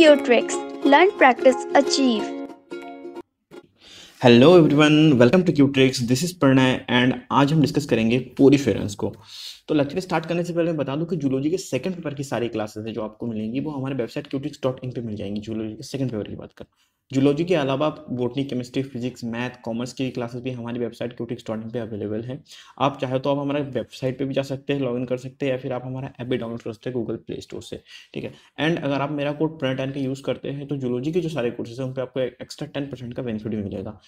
Few tricks. Learn, practice, achieve. Hello everyone welcome to Q tricks this is Pranay and आज हम discuss करेंगे poriferans को तो lecture start करने से पहले मैं बता दूं कि जूलॉजी के सेकंड पेपर की सारी क्लासेस हैं जो आपको मिलेंगी वो हमारे वेबसाइट क्यूट्रिक्स डॉट इन पर मिल जाएंगी जूलॉजी के सेकंड पेपर की बात कर जूलॉजी के अलावा botany chemistry physics math commerce की क्लासेस भी हमारी वेबसाइट क्यूटिक इन पे अवेलेबल है आप चाहे तो आप हमारे वेबसाइट पे भी जा सकते हैं लॉगिन कर सकते हैं या फिर आप हमारा ऐप भी डाउनलोड कर सकते हैं गूगल प्ले स्टोर से ठीक है एंड अगर आप मेरा कोड प्रण एंड का यूज़ करते हैं तो जूलॉजी के जो सारे कोर्सेज हैं उन पर आपको एक्स्ट्रा टेन परसेंट का बेनिफिट भी मिलेगा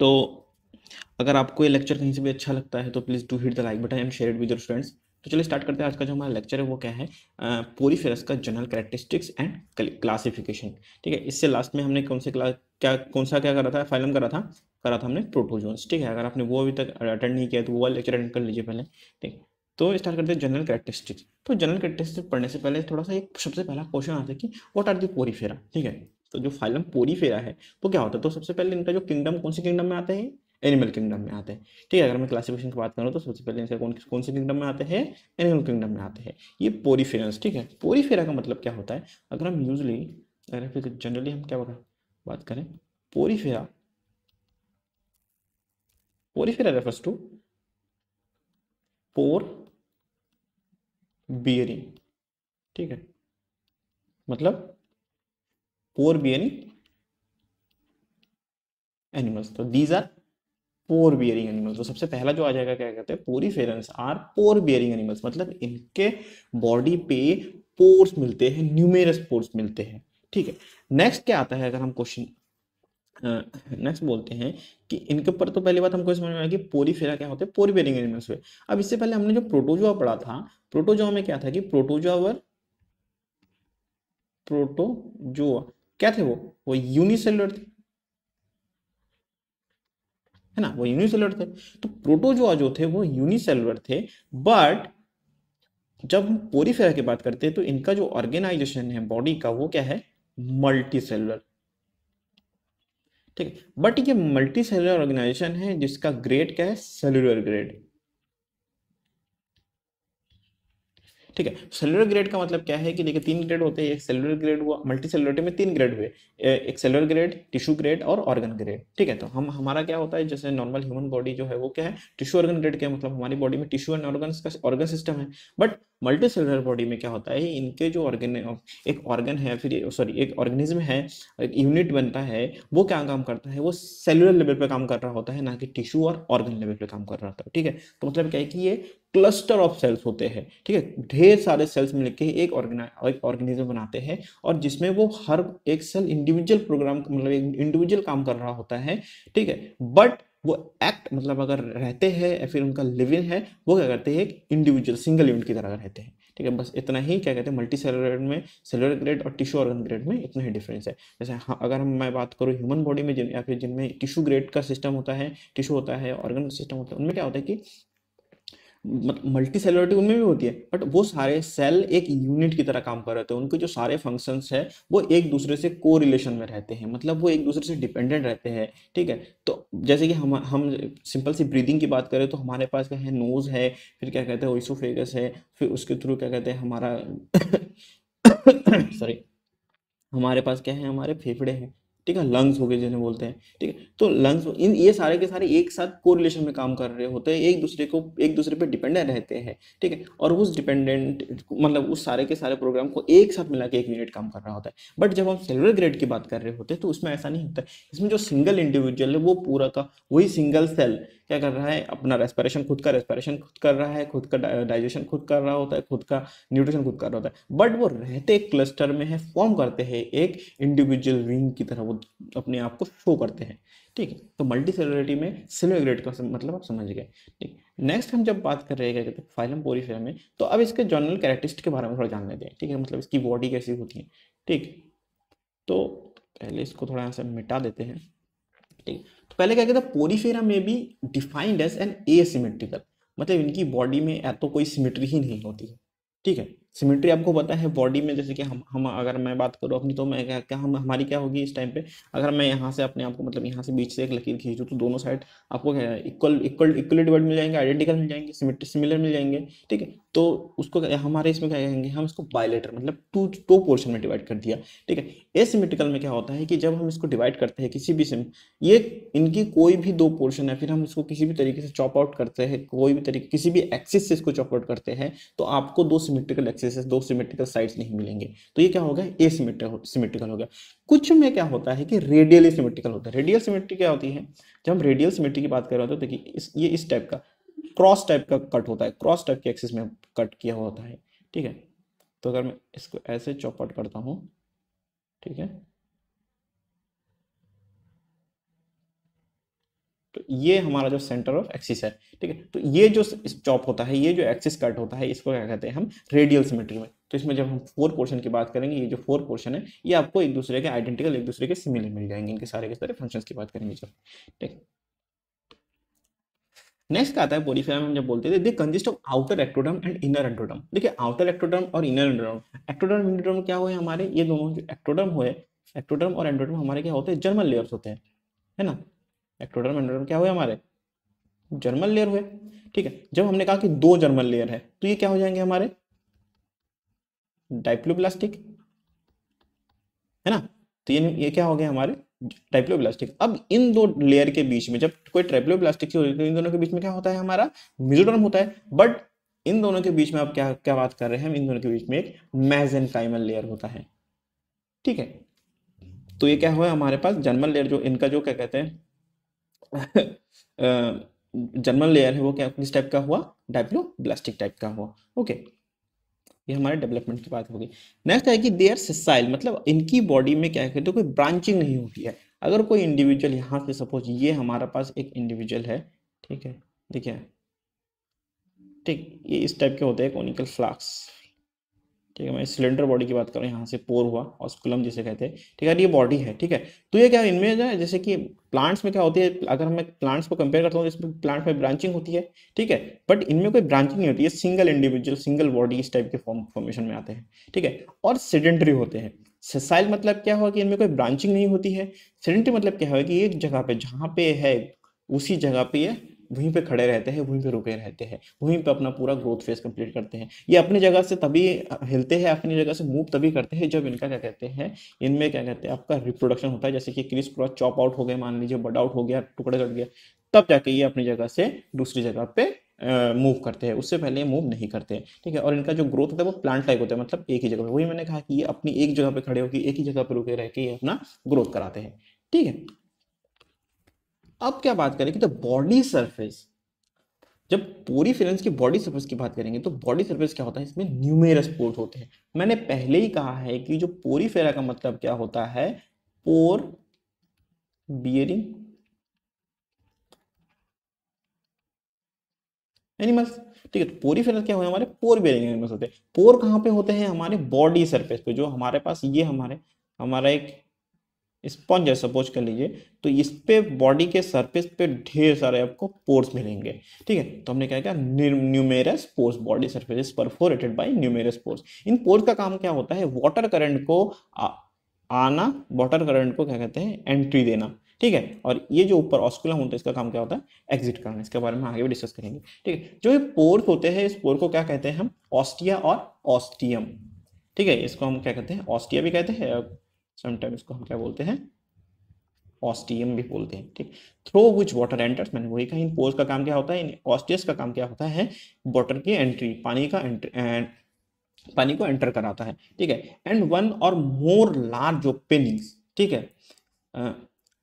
तो अगर आपको ये लेक्चर कहीं से भी अच्छा लगता है तो please do hit the like button and share it with your friends तो चलिए स्टार्ट करते हैं आज का जो हमारा लेक्चर है वो क्या है पूरी फेरस का जनरल करेक्टरिस्टिक्स एंड क्लासिफिकेशन ठीक है इससे लास्ट में हमने कौन से क्लास क्या कौन सा क्या करा था फाइलम करा था करा था हमने प्रोटोजोन्स ठीक है अगर आपने वो अभी तक अटेंड नहीं किया तो वो वाला लेक्चर अटेंड कर लीजिए पहले ठीक तो स्टार्ट करते हैं जनरल करेक्टरिस्टिक्स तो जनरल करेक्टरिस्टिक्स पढ़ने से पहले थोड़ा सा एक सबसे पहला क्वेश्चन आता है कि वट आर दी पोरी फेरा ठीक है तो जो फाइलम पोरी फेरा है तो क्या होता है तो सबसे पहले इनका जो किंगडम कौन से किंगडम में आता है एनिमल किंगडम में आते हैं ठीक है अगर मैं क्लासिफिकेशन की बात करूँ तो सबसे पहले इनसे कौन कौन से किंगडम में आते हैं एनिमल किंगडम में आते हैं ये पोरीफेरस ठीक है पोरीफेरा का मतलब क्या होता है अगर हम यूजली अगर फिर जनरली हम क्या बता? बात करें Porifera Porifera refers to pore bearing ठीक है मतलब पोर बियरिंग एनिमल्स तो these are pore bearing animals तो सबसे पहला जो आ जाएगा क्या कहते हैं poriferans are pore bearing animals मतलब इनके बॉडी पे पोर्स मिलते हैं न्यूमेरस पोर्स मिलते हैं ठीक है नेक्स्ट क्या आता है अगर हम क्वेश्चन नेक्स्ट uh, बोलते हैं कि इनके ऊपर तो पहली बात हमको समझ में आया कि पोरीफेरा क्या होते हैं पोरी बेरिंग एनिमल्स हुए अब इससे पहले हमने जो प्रोटोजोआ पढ़ा था प्रोटोजोआ में क्या था कि प्रोटोजोआ वर प्रोटोजोआ क्या थे वो वो यूनिसेलुलर थे है ना वो यूनिसेलुलर थे तो प्रोटोजोआ जो थे वो यूनिसेलुलर थे बट जब हम पोरीफेरा की बात करते हैं तो इनका जो ऑर्गेनाइजेशन है बॉडी का वो क्या है मल्टी ठीक है बट ये मल्टी ऑर्गेनाइजेशन है जिसका ग्रेड क्या है सेलुलर ग्रेड ठीक है सेलुलर ग्रेड का मतलब क्या है कि देखिए तीन ग्रेड होते हैं एक सेलुलर ग्रेड हुआ मल्टी सेलुलरिटी में तीन ग्रेड हुए एक सेलुलर ग्रेड टिश्यू ग्रेड और ऑर्गन ग्रेड ठीक है तो हम हमारा क्या होता है जैसे नॉर्मल ह्यूमन बॉडी जो है वो क्या है टिश्यू ऑर्गन ग्रेड क्या मतलब हमारी बॉडी में टिश्यू एंड ऑर्गन का ऑर्गन सिस्टम है बट मल्टी सेलुलर बॉडी में क्या होता है इनके जो ऑर्गन एक ऑर्गन है फिर सॉरी एक ऑर्गेनिज्म है एक यूनिट बनता है वो क्या काम करता है वो सेलुलर लेवल पर काम कर रहा होता है ना कि टिश्यू और ऑर्गन लेवल पर काम कर रहा होता है ठीक है तो मतलब क्या है कि ये क्लस्टर ऑफ सेल्स होते हैं ठीक है ढेर सारे सेल्स मिलकर एक एक ऑर्गेनिज्म बनाते हैं और जिसमें वो हर एक सेल इंडिविजुअल प्रोग्राम मतलब इंडिविजुअल काम कर रहा होता है ठीक है बट वो एक्ट मतलब अगर रहते हैं या फिर उनका लिविंग है वो क्या करते हैं एक इंडिविजुअल सिंगल यूनिट की तरह रहते हैं ठीक है बस इतना ही क्या कहते हैं मल्टी सेलुलर में सेलुलर ग्रेड और टिश्यू ऑर्गन ग्रेड में इतना ही डिफरेंस है जैसे हाँ अगर हम मैं बात करूँ ह्यूमन बॉडी में जिन या फिर जिनमें टिश्यू ग्रेड का सिस्टम होता है टिश्यू होता है ऑर्गन सिस्टम होता है उनमें क्या होता है कि मल्टी सेलोरिटी उनमें भी होती है बट वो सारे सेल एक यूनिट की तरह काम कर रहे थे उनके जो सारे फंक्शंस है वो एक दूसरे से को रिलेशन में रहते हैं मतलब वो एक दूसरे से डिपेंडेंट रहते हैं ठीक है तो जैसे कि हम हम सिंपल सी ब्रीदिंग की बात करें तो हमारे पास क्या है नोज़ है फिर क्या कहते हैं ओइसोफेगस है फिर उसके थ्रू क्या कहते हैं हमारा सॉरी हमारे पास क्या है हमारे फेफड़े हैं ठीक है लंग्स हो गए जिन्हें बोलते हैं ठीक है तो लंग्स इन ये सारे के सारे एक साथ को रिलेशन में काम कर रहे होते हैं एक दूसरे को एक दूसरे पे डिपेंडेंट रहते हैं ठीक है और उस डिपेंडेंट मतलब उस सारे के सारे प्रोग्राम को एक साथ मिला के एक यूनिट काम कर रहा होता है बट जब हम सेलुलर ग्रेड की बात कर रहे होते हैं तो उसमें ऐसा नहीं होता इसमें जो सिंगल इंडिविजुअल है वो पूरा का वही सिंगल सेल क्या कर रहा है अपना रेस्पिरेशन खुद का रेस्पिरेशन खुद कर रहा है खुद का डाइजेशन खुद कर रहा होता है खुद का न्यूट्रिशन खुद कर रहा होता है बट वो रहते क्लस्टर में है फॉर्म करते हैं एक इंडिविजुअल विंग की तरह वो अपने आप को शो करते हैं ठीक है तो मल्टी सेलुलरिटी में सिलोग्रेट का मतलब आप समझ गए ठीक नेक्स्ट हम जब बात कर रहे हैं कहते फाइलम पोरी में तो अब इसके जनरल कैरेक्टिस्ट के बारे में थोड़ा जान लेते हैं ठीक है मतलब इसकी बॉडी कैसी होती है ठीक तो पहले इसको थोड़ा यहाँ से मिटा देते हैं ठीक तो पहले क्या कहते हैं पोरीफेरा में भी डिफाइंड एज एन एसिमेट्रिकल मतलब इनकी बॉडी में या तो कोई सिमेट्री ही नहीं होती है ठीक है सिमेट्री आपको पता है बॉडी में जैसे कि हम हम अगर मैं बात करूँ अपनी तो मैं क्या, क्या हम हमारी क्या होगी इस टाइम पे अगर मैं यहाँ से अपने आप को मतलब यहाँ से बीच से एक लकीर खींचूँ तो दोनों साइड आपको इक्वल इक्वल इक्वली डिवाइड मिल जाएंगे आइडेंटिकल मिल जाएंगे सिमिलर मिल जाएंगे ठीक है तो उसको हमारे इसमें क्या कहेंगे हम इसको बायलेटर मतलब टू टू पोर्शन में डिवाइड कर दिया ठीक है एसिमेट्रिकल में क्या होता है कि जब हम इसको डिवाइड करते हैं किसी भी सिम ये इनकी कोई भी दो पोर्शन है फिर हम इसको किसी भी तरीके से चॉप आउट करते हैं कोई भी तरीके किसी भी एक्सिस से इसको चॉप आउट करते हैं तो आपको दो सिमेट्रिकल एक्सिस दो सिमेट्रिकल साइड्स नहीं मिलेंगे तो ये क्या होगा ए सिमेट्रिकल हो गया कुछ में क्या होता है कि रेडियल सिमेट्रिकल होता है रेडियल सिमेट्री क्या होती है जब हम रेडियल सिमेट्री की बात कर रहे हो तो देखिए इस ये इस टाइप का क्रॉस टाइप का कट होता है क्रॉस टाइप के एक्सिस में कट किया होता है ठीक है तो अगर मैं इसको ऐसे चौपट करता हूं ठीक है तो ये हमारा जो सेंटर ऑफ एक्सिस है ठीक है तो ये जो चॉप होता है ये जो एक्सिस कट होता है इसको क्या कहते हैं हम रेडियल सिमेट्री में तो इसमें जब हम फोर पोर्शन की बात करेंगे ये जो फोर पोर्शन है ये आपको एक दूसरे के आइडेंटिकल एक दूसरे के सिमिलर मिल जाएंगे इनके सारे के सारे फंक्शंस की बात करेंगे जब ठीक है नेक्स्ट आता है पोरीफेरा में हम जब बोलते थे they consist of outer ectoderm and inner endoderm देखिए आउटर एक्ट्रोडम और इनर एंटोडर्म एक्ट्रोडम इंडोडर्म क्या हुए हमारे ये दोनों जो एक्ट्रोडम हुए एक्ट्रोडम और एंड्रोडम हमारे क्या होते हैं जर्मल लेयर्स होते हैं है ना एक्ट्रोडम एंड्रोडम क्या हुए हमारे जर्मल लेयर हुए ठीक है जब हमने कहा कि दो जर्मल लेयर है तो ये क्या हो जाएंगे हमारे डाइप्लोब्लास्टिक है ना तो ये ये क्या हो गया हमारे ट्राइप्लोब्लास्टिक अब इन दो लेयर के बीच में जब कोई ट्राइप्लोब्लास्टिक से होती है तो इन दोनों के बीच में क्या होता है हमारा मिजोडर्म होता है बट इन दोनों के बीच में आप क्या क्या बात कर रहे हैं इन दोनों के बीच में एक मेजेंकाइमल लेयर होता है ठीक है तो ये क्या हुआ हमारे पास जर्मल लेयर जो इनका जो क्या कहते हैं जर्मल लेयर है वो क्या किस टाइप का हुआ डाइप्लो ब्लास्टिक टाइप का हुआ ओके ये हमारे डेवलपमेंट की बात होगी मतलब नेक्स्ट है कि दे आर सिसाइल मतलब इनकी बॉडी में क्या कहते हैं तो कोई ब्रांचिंग नहीं होती है अगर कोई इंडिविजुअल यहाँ से सपोज ये हमारा पास एक इंडिविजुअल है ठीक है देखिए ठीक ये इस टाइप के होते हैं कॉनिकल फ्लाक्स ठीक है मैं सिलेंडर बॉडी की बात कर रहा हूँ यहाँ से पोर हुआ ऑस्कुलम जिसे कहते हैं ठीक है ये बॉडी है ठीक है तो ये क्या इनमें जैसे कि प्लांट्स में क्या होती है अगर हमें प्लांट्स को कंपेयर करता हूँ इसमें प्लांट में ब्रांचिंग होती है ठीक है बट इनमें कोई ब्रांचिंग नहीं होती है सिंगल इंडिविजुअल सिंगल बॉडी इस टाइप के फॉर्म फॉर्मेशन में आते हैं ठीक है और सेडेंटरी होते हैं सेसाइल मतलब क्या हुआ कि इनमें कोई ब्रांचिंग नहीं होती है सेडेंटरी मतलब क्या हुआ कि एक जगह पे जहाँ पे है उसी जगह पे ये वहीं पे खड़े रहते हैं वहीं पे रुके रहते हैं वहीं पे अपना पूरा ग्रोथ फेज कंप्लीट करते हैं ये अपनी जगह से तभी हिलते हैं अपनी जगह से मूव तभी करते हैं जब इनका क्या कहते हैं इनमें क्या कहते हैं आपका रिप्रोडक्शन होता है जैसे कि क्रिस पूरा चॉप आउट हो गया मान लीजिए बड आउट हो गया टुकड़े कट गया तब जाके ये अपनी जगह से दूसरी जगह पे मूव करते हैं उससे पहले मूव नहीं करते हैं ठीक है और इनका जो ग्रोथ होता है वो प्लांट टाइप होता है मतलब एक ही जगह पे वही मैंने कहा कि ये अपनी एक जगह पे खड़े होकर एक ही जगह पे रुके रह के ये अपना ग्रोथ कराते हैं ठीक है अब क्या बात करें कि द बॉडी सरफेस जब पूरी फिलेंस की बॉडी सरफेस की बात करेंगे तो बॉडी सरफेस क्या होता है इसमें न्यूमेरस पोर्स होते हैं मैंने पहले ही कहा है कि जो पोरी फेरा का मतलब क्या होता है पोर बियरिंग एनिमल्स ठीक है तो पोरी फेरस क्या होते हैं हमारे पोर बियरिंग एनिमल्स होते हैं पोर कहाँ पे होते हैं हमारे बॉडी सरफेस पे जो हमारे पास ये हमारे हमारा एक स्पॉन्ज है सपोज कर लीजिए तो इस पे बॉडी के सरफेस पे ढेर सारे आपको पोर्स मिलेंगे ठीक है तो हमने क्या numerous pores body surface perforated by numerous pores इन पोर्स का काम क्या होता है वाटर करंट को आना वाटर करंट को क्या कहते हैं एंट्री देना ठीक है और ये जो ऊपर ऑस्कुलम होता है इसका काम क्या होता है एग्जिट करना इसके बारे में आगे भी डिस्कस करेंगे ठीक है जो ये पोर्स होते हैं इस पोर को क्या कहते हैं हम ऑस्टिया और ऑस्टियम ठीक है इसको हम क्या कहते हैं ऑस्टिया भी कहते हैं समटाइम इसको हम क्या बोलते हैं ऑस्टियम भी बोलते हैं ठीक थ्रो विच वाटर एंटर्स मैंने वही कहा इन पोज का काम क्या होता है इन ऑस्टियस का काम क्या होता है वाटर की एंट्री पानी का एंट्री एंड पानी को एंटर कराता है ठीक है एंड वन और मोर लार्ज ओपनिंग ठीक है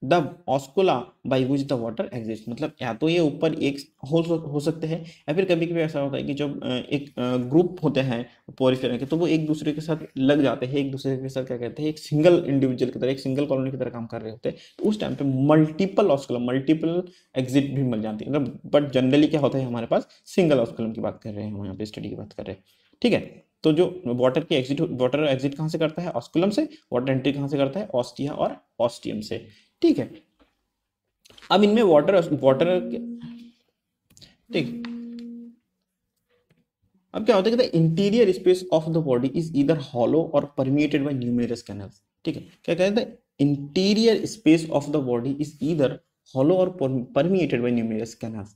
the oscula by which the water exist मतलब या तो ये ऊपर एक हो हो सकते हैं या फिर कभी कभी ऐसा होता है कि जब एक ग्रुप होते हैं पोरिफेरा के तो वो एक दूसरे के साथ लग जाते हैं एक दूसरे के साथ क्या कहते हैं एक सिंगल इंडिविजुअल की तरह एक सिंगल कॉलोनी की तरह काम कर रहे होते हैं तो उस टाइम पे मल्टीपल ऑस्कुलम मल्टीपल एग्जिट भी मिल जाती है मतलब बट जनरली क्या होता है हमारे पास सिंगल ऑस्कुलम की बात कर रहे हैं हम यहाँ पे स्टडी की बात कर रहे हैं ठीक है तो जो वाटर की एग्जिट वाटर एग्जिट कहाँ से करता है ऑस्कुलम से वाटर एंट्री कहाँ से करता है ऑस्टिया और ऑस्टियम से ठीक है अब इनमें वाटर वाटर ठीक अब क्या होता है कि interior space of the body is either hollow और परमिएटेड बाय न्यूमेरस कैनल्स ठीक है क्या कहते हैं interior space of the body is either hollow और परमिएटेड बाय न्यूमेरस कैनल्स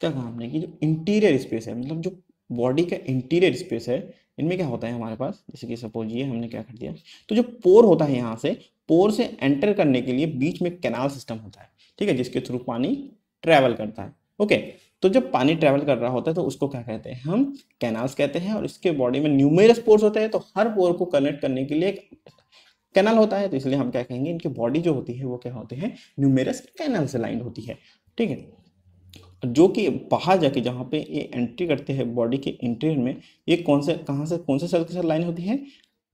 क्या कहा हमने कि जो इंटीरियर स्पेस है मतलब जो बॉडी का इंटीरियर स्पेस है इनमें क्या होता है हमारे पास जैसे कि सपोज ये हमने क्या कर दिया तो जो पोर होता है यहाँ से पोर से एंटर करने के लिए बीच में कैनाल सिस्टम होता है ठीक है जिसके थ्रू पानी ट्रैवल करता है ओके तो जब पानी ट्रैवल कर रहा होता है तो उसको क्या कहते हैं हम कैनाल्स कहते हैं और इसके बॉडी में न्यूमेरस पोर्स होते हैं तो हर पोर को कनेक्ट करने के लिए कैनाल होता है तो इसलिए हम क्या कहेंगे इनकी बॉडी जो होती है वो क्या होते हैं न्यूमेरस कैनाल से लाइन होती है ठीक है जो कि बाहर जाके जहाँ पे ये एंट्री करते हैं बॉडी के इंटीरियर में ये कौन से कहाँ से कौन से सेल के साथ लाइन होती है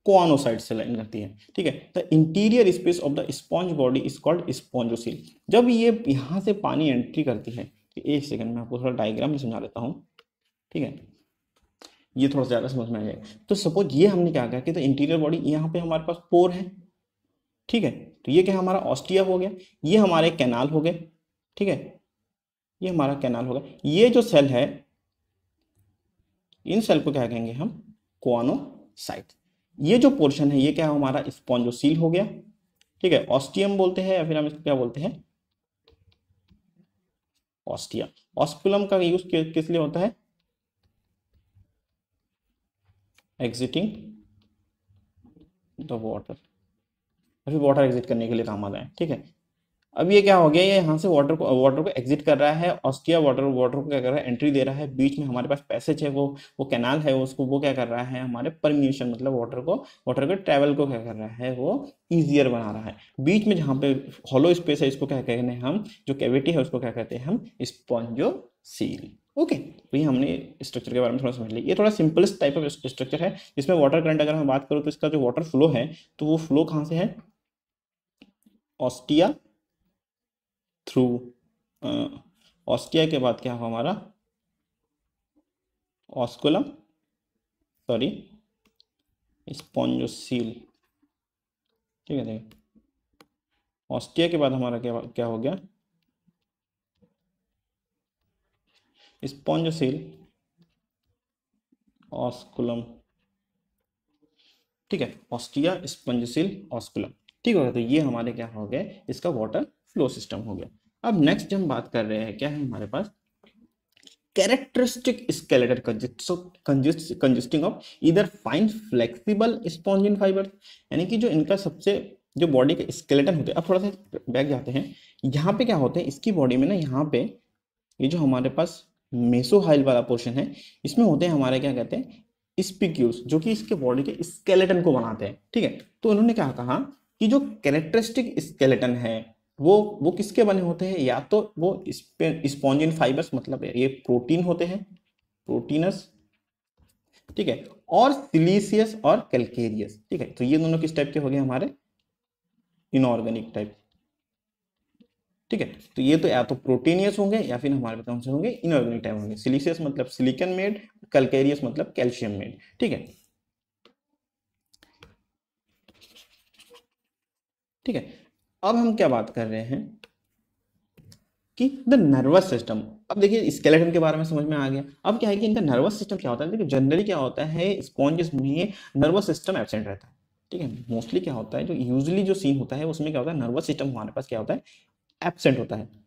कोआनोसाइट से लाइन करती है ठीक है the interior space of the sponge body is called spongocoel जब ये यहाँ से पानी एंट्री करती है तो एक सेकंड में आपको थोड़ा डायग्राम में समझा देता हूँ ठीक है ये थोड़ा ज़्यादा समझ में आ जाएगा तो सपोज ये हमने क्या कहा कि द इंटीरियर बॉडी यहाँ पे हमारे पास पोर है ठीक है तो ये क्या हमारा ऑस्ट्रिया हो गया ये हमारे कैनाल हो गए ठीक है ये हमारा कैनाल हो गया ये जो सेल है इन सेल को क्या कहेंगे हम क्वानोसाइट ये जो पोर्शन है ये क्या है हमारा स्पॉन्जोसील हो गया ठीक है ऑस्टियम बोलते हैं या फिर हम इसको क्या बोलते हैं ऑस्टियम ऑस्पुलम का यूज किस लिए होता है exiting the water water exit करने के लिए काम आता है ठीक है अब ये क्या हो गया ये यहाँ से वाटर को वाटर को एग्जिट कर रहा है ऑस्ट्रिया वाटर वाटर को क्या कर रहा है एंट्री दे रहा है बीच में हमारे पास पैसेज है वो वो कैनाल है उसको वो क्या कर रहा है हमारे परम्यूशन मतलब वाटर को वाटर के ट्रैवल को क्या कर रहा है वो ईजियर बना रहा है बीच में जहाँ पे हॉलो स्पेस है इसको क्या कहते हैं हम जो कैविटी है उसको क्या कहते हैं हम स्पॉन्जो सील ओके okay, तो ये हमने स्ट्रक्चर के बारे में थोड़ा समझ लिया ये थोड़ा सिंपलेस्ट टाइप ऑफ स्ट्रक्चर है जिसमें वाटर करंट अगर हम बात करूँ तो इसका जो वाटर फ्लो है तो वो फ्लो कहाँ से है ऑस्टिया थ्रू ऑस्ट्रिया के बाद क्या हुआ हमारा ऑस्कुलम सॉरी स्पॉन्जोसील ठीक है देखिए ऑस्ट्रिया के बाद हमारा क्या क्या हो गया स्पॉन्जोसील ऑस्कुलम ठीक है ऑस्ट्रिया स्पंजसिल ऑस्कुलम ठीक हो गया तो ये हमारे क्या हो गए इसका वाटर फ्लो सिस्टम हो गया अब नेक्स्ट हम बात कर रहे हैं क्या है हमारे पास characteristic skeleton consisting of either fine flexible spongin fibre यानी कि जो इनका सबसे जो बॉडी का स्केलेटन होते हैं अब थोड़ा सा बैक जाते हैं यहाँ पे क्या होते हैं इसकी बॉडी में ना यहाँ पे ये जो हमारे पास मेसोहाइल वाला पोर्शन है इसमें होते हैं हमारे क्या कहते हैं स्पिक्यूल्स जो कि इसके बॉडी के स्केलेटन को बनाते हैं ठीक है तो उन्होंने क्या कहा कि जो कैरेक्टरिस्टिक स्केलेटन है वो वो किसके बने होते हैं या तो वो स्पॉन्जिन फाइबर्स मतलब ये प्रोटीन होते हैं प्रोटीनस ठीक है और सिलीसियस और कैलकेरियस ठीक है तो ये दोनों किस टाइप के हो गए हमारे इनऑर्गेनिक टाइप ठीक है तो ये तो या तो प्रोटीनियस होंगे या फिर हमारे कौन से होंगे इनऑर्गेनिक टाइप होंगे सिलीसियस मतलब सिलिकन मेड कैलकेरियस मतलब कैल्शियम मेड ठीक है ठीक है अब हम क्या बात कर रहे हैं कि द नर्वस सिस्टम अब देखिए स्केलेटन के बारे में समझ में आ गया अब क्या है कि इनका नर्वस सिस्टम क्या होता है देखिए जनरली क्या होता है स्पॉन्जेस में नर्वस सिस्टम एबसेंट रहता है ठीक है मोस्टली क्या होता है जो यूजली जो सीन होता है उसमें क्या होता है नर्वस सिस्टम हमारे पास क्या होता है एबसेंट होता है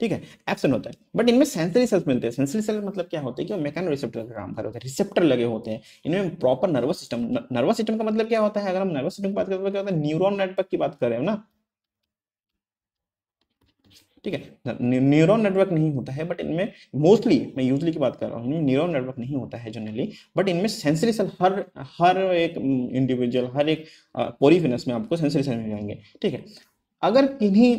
ठीक है एक्शन होता है बट इनमें सेंसरी सेल्स मिलते हैं सेंसरी सेल मतलब क्या होते हैं कि वो मेकानो रिसेप्टर का काम करते हैं रिसेप्टर लगे होते हैं इनमें proper nervous system nervous system का मतलब क्या होता है अगर हम नर्वस सिस्टम की बात करें तो क्या होता है न्यूरोन नेटवर्क की बात कर रहे हो ना ठीक है न्यूरोन नेटवर्क नहीं होता है बट इनमें मोस्टली मैं यूजली की बात कर रहा हूँ इनमें न्यूरॉन नेटवर्क नहीं होता है जनरली बट इनमें सेंसरी सेल हर हर एक इंडिविजुअल हर एक पोरीफिनस में आपको सेंसरी सेल मिल जाएंगे ठीक है अगर किन्हीं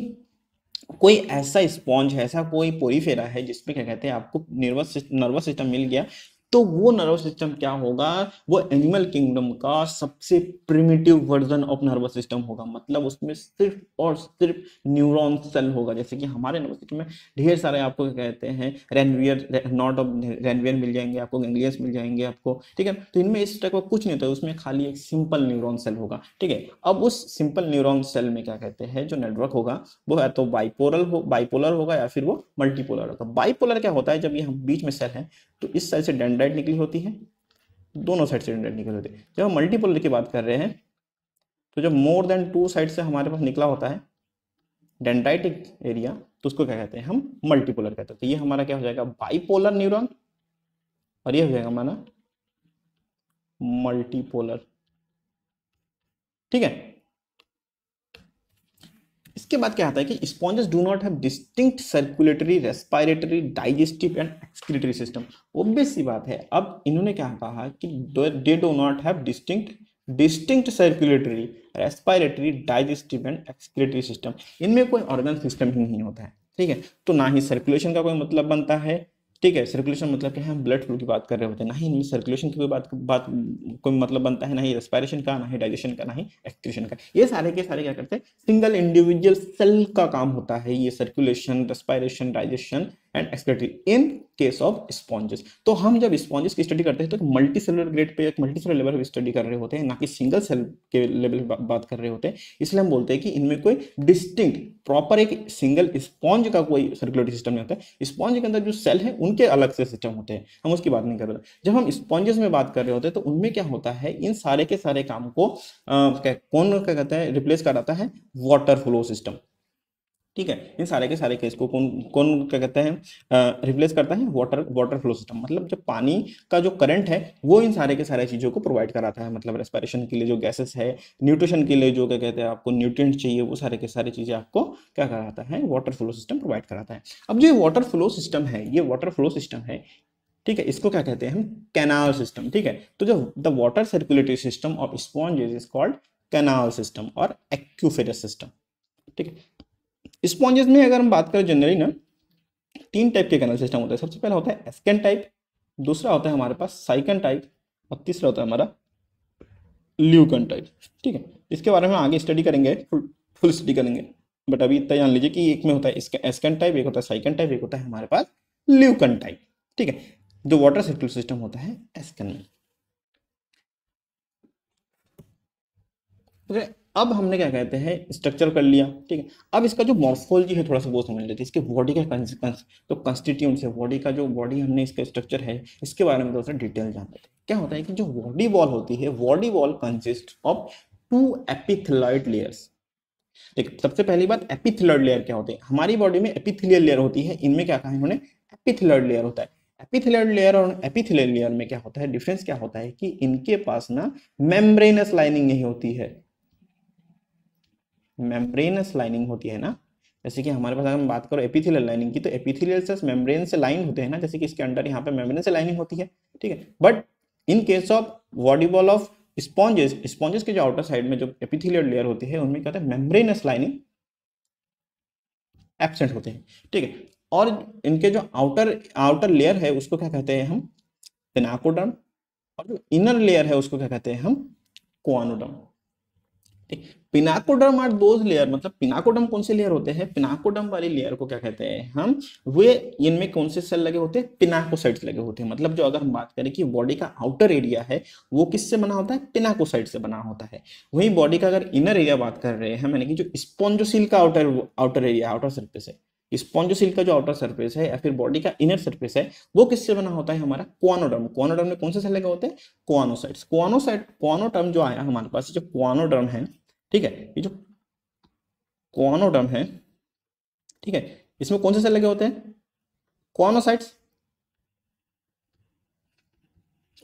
कोई ऐसा स्पॉन्ज है ऐसा कोई पोरीफेरा है जिसमें क्या कहते हैं आपको नर्वस नर्वस सिस्टम मिल गया तो वो नर्वस सिस्टम क्या होगा वो एनिमल किंगडम का सबसे primitive version of nervous system होगा मतलब उसमें सिर्फ और सिर्फ न्यूरॉन सेल होगा जैसे कि हमारे नर्वस सिस्टम में ढेर सारे आपको कहते हैं रेनवियर नॉट ऑफ रेनवियर मिल जाएंगे आपको गैंग्लियस मिल जाएंगे आपको ठीक है तो इनमें इस टाइप का कुछ नहीं होता उसमें खाली एक सिंपल न्यूरोन सेल होगा ठीक है अब उस सिंपल न्यूरोन सेल में क्या कहते हैं जो नेटवर्क होगा वो या तो बाइपोरल हो बाइपोलर होगा या फिर वो मल्टीपोलर होगा बाइपोलर क्या होता है जब ये हम बीच में सेल है तो इस साइड से डेंड्राइट निकली होती है दोनों साइड से डेंड्राइट निकली होती है जब हम मल्टीपोलर की बात कर रहे हैं तो जब मोर देन टू साइड से हमारे पास निकला होता है डेंड्राइटिक एरिया तो उसको क्या कहते हैं हम मल्टीपोलर कहते हैं तो ये हमारा क्या हो जाएगा बाईपोलर न्यूरॉन और ये हो जाएगा हमारा मल्टीपोलर ठीक है इसके बाद क्या आता है कि sponges do not have distinct circulatory respiratory digestive and excretory system obvious सी बात है अब इन्होंने क्या कहा कि they do not have distinct distinct circulatory respiratory digestive and excretory system इनमें कोई ऑर्गन सिस्टम ही नहीं होता है ठीक है तो ना ही सर्कुलेशन का कोई मतलब बनता है ठीक है सर्कुलेशन मतलब क्या है हम ब्लड फ्लो की बात कर रहे होते हैं ना ही इनमें सर्कुलेशन की कोई बात बात कोई मतलब बनता है ना ही रेस्पायरेशन का ना ही डाइजेशन का ना ही एक्सक्रेशन का ये सारे के सारे क्या करते हैं सिंगल इंडिविजुअल सेल का काम होता है ये circulation respiration digestion and excretory in case of sponges तो हम जब स्पॉन्जेस की स्टडी करते हैं तो मल्टी सेलर ग्रेड पे एक मल्टी सेलर लेवल पर स्टडी कर रहे होते हैं ना कि सिंगल सेल के लेवल पर बात कर रहे होते हैं इसलिए हम बोलते हैं कि इनमें कोई डिस्टिंग प्रॉपर एक सिंगल स्पॉन्ज का कोई सर्कुलेटरी सिस्टम नहीं होता है स्पॉन्ज के अंदर जो सेल है उनके अलग से सिस्टम होते हैं हम उसकी बात नहीं कर रहे जब हम स्पॉन्जेस में बात कर रहे होते हैं तो उनमें क्या होता है इन सारे के सारे काम को आ, क्या, कौन क्या कहता है रिप्लेस कराता है वाटर फ्लो सिस्टम ठीक है इन सारे के सारे केस को कौन कौन क्या कहते हैं रिप्लेस करता है वाटर वाटर फ्लो सिस्टम मतलब जब पानी का जो करंट है वो इन सारे के सारे चीज़ों को प्रोवाइड कराता है मतलब रेस्पिरेशन के लिए जो गैसेस है न्यूट्रिशन के लिए जो क्या कहते हैं आपको न्यूट्रिएंट चाहिए वो सारे के सारे चीज़ें आपको क्या कराता है वाटर फ्लो सिस्टम प्रोवाइड कराता है अब जो वाटर फ्लो सिस्टम है ये वाटर फ्लो सिस्टम है ठीक है इसको क्या कहते हैं हम कैनाल सिस्टम ठीक है तो जो the water circulatory system of sponge is called canal system और एक्यूफेरस सिस्टम ठीक है स्पॉन्जेस में अगर हम बात करें जनरली ना तीन टाइप के कैनल सिस्टम होता है सबसे पहला होता है एस्कन टाइप दूसरा होता है हमारे पास साइकन टाइप और तीसरा होता है हमारा ल्यूकन टाइप ठीक है इसके बारे में आगे स्टडी करेंगे फुल फुल स्टडी करेंगे बट अभी इतना जान लीजिए कि एक में होता है इसका एस्कन टाइप एक होता है साइकन टाइप एक होता है हमारे पास ल्यूकन टाइप ठीक है जो वाटर सेक्टर सिस्टम होता है एस्कन में अब हमने क्या कहते हैं स्ट्रक्चर कर लिया ठीक है अब इसका जो मॉर्फोलॉजी है थोड़ा सा वो समझ लेते हैं इसके बॉडी का कंसिक्वेंस तो कंस्टिट्यूंट्स है बॉडी का जो बॉडी हमने इसका स्ट्रक्चर है इसके बारे में थोड़ा सा डिटेल जान लेते हैं क्या होता है कि जो बॉडी वॉल होती है body wall consist of two epithelioid layers देखिए सबसे पहली बात एपिथेलॉइड लेयर क्या होते हैं हमारी बॉडी में एपिथेलियल लेयर होती है इनमें क्या कहा इन्होंने एपिथेलॉइड लेयर होता है एपिथेलॉइड लेयर और एपिथेलियल लेयर में क्या होता है डिफरेंस क्या होता है कि इनके पास ना मेम्ब्रेनस लाइनिंग नहीं होती है मेम्ब्रेनस लाइनिंग होती है ना जैसे कि हमारे पास अगर हम बात करो एपिथेलियल लाइनिंग की तो एपिथेलियल सेल्स मेम्ब्रेन से लाइन होते हैं ना जैसे कि इसके अंडर यहाँ पे मेम्ब्रेन से लाइनिंग होती है ठीक है बट इन केस ऑफ वॉडीबॉल ऑफ स्पॉन्जेस स्पॉन्जेस के जो आउटर साइड में जो एपिथेलियल लेयर होती है उनमें क्या होता है मेम्ब्रेनस लाइनिंग एबसेंट होते हैं ठीक है और इनके जो आउटर आउटर लेयर है उसको क्या कहते हैं हम पिनाकोडर्म और जो इनर लेयर है उसको क्या कहते हैं हम choanoderm pinacoderm are those layer मतलब पिनाकोडम कौन से लेयर होते हैं पिनाकोडम वाली लेयर को क्या कहते हैं हम वे इनमें कौन से सेल लगे होते हैं पिनाकोसाइट्स लगे होते हैं मतलब जो अगर हम बात करें कि बॉडी का आउटर एरिया है वो किससे बना होता है पिनाकोसाइट से बना होता है वही बॉडी का अगर इनर एरिया बात कर रहे हैं मैंने कि जो स्पॉन्जोसिल का outer outer area outer surface है स्पॉन्जोसिल का जो आउटर सरफेस है या फिर बॉडी का इनर सरफेस है वो किससे बना होता है हमारा क्वानोडर्म क्वानोडर्म में कौन से सेल लगे होते हैं क्वानोसाइट्स क्वानोसाइट क्वानोटर्म जो आया हमारे पास जो क्वानोडर्म है ठीक है ये जो क्वानोडम है ठीक है इसमें कौन से सेल लगे होते हैं क्वानोसाइट्स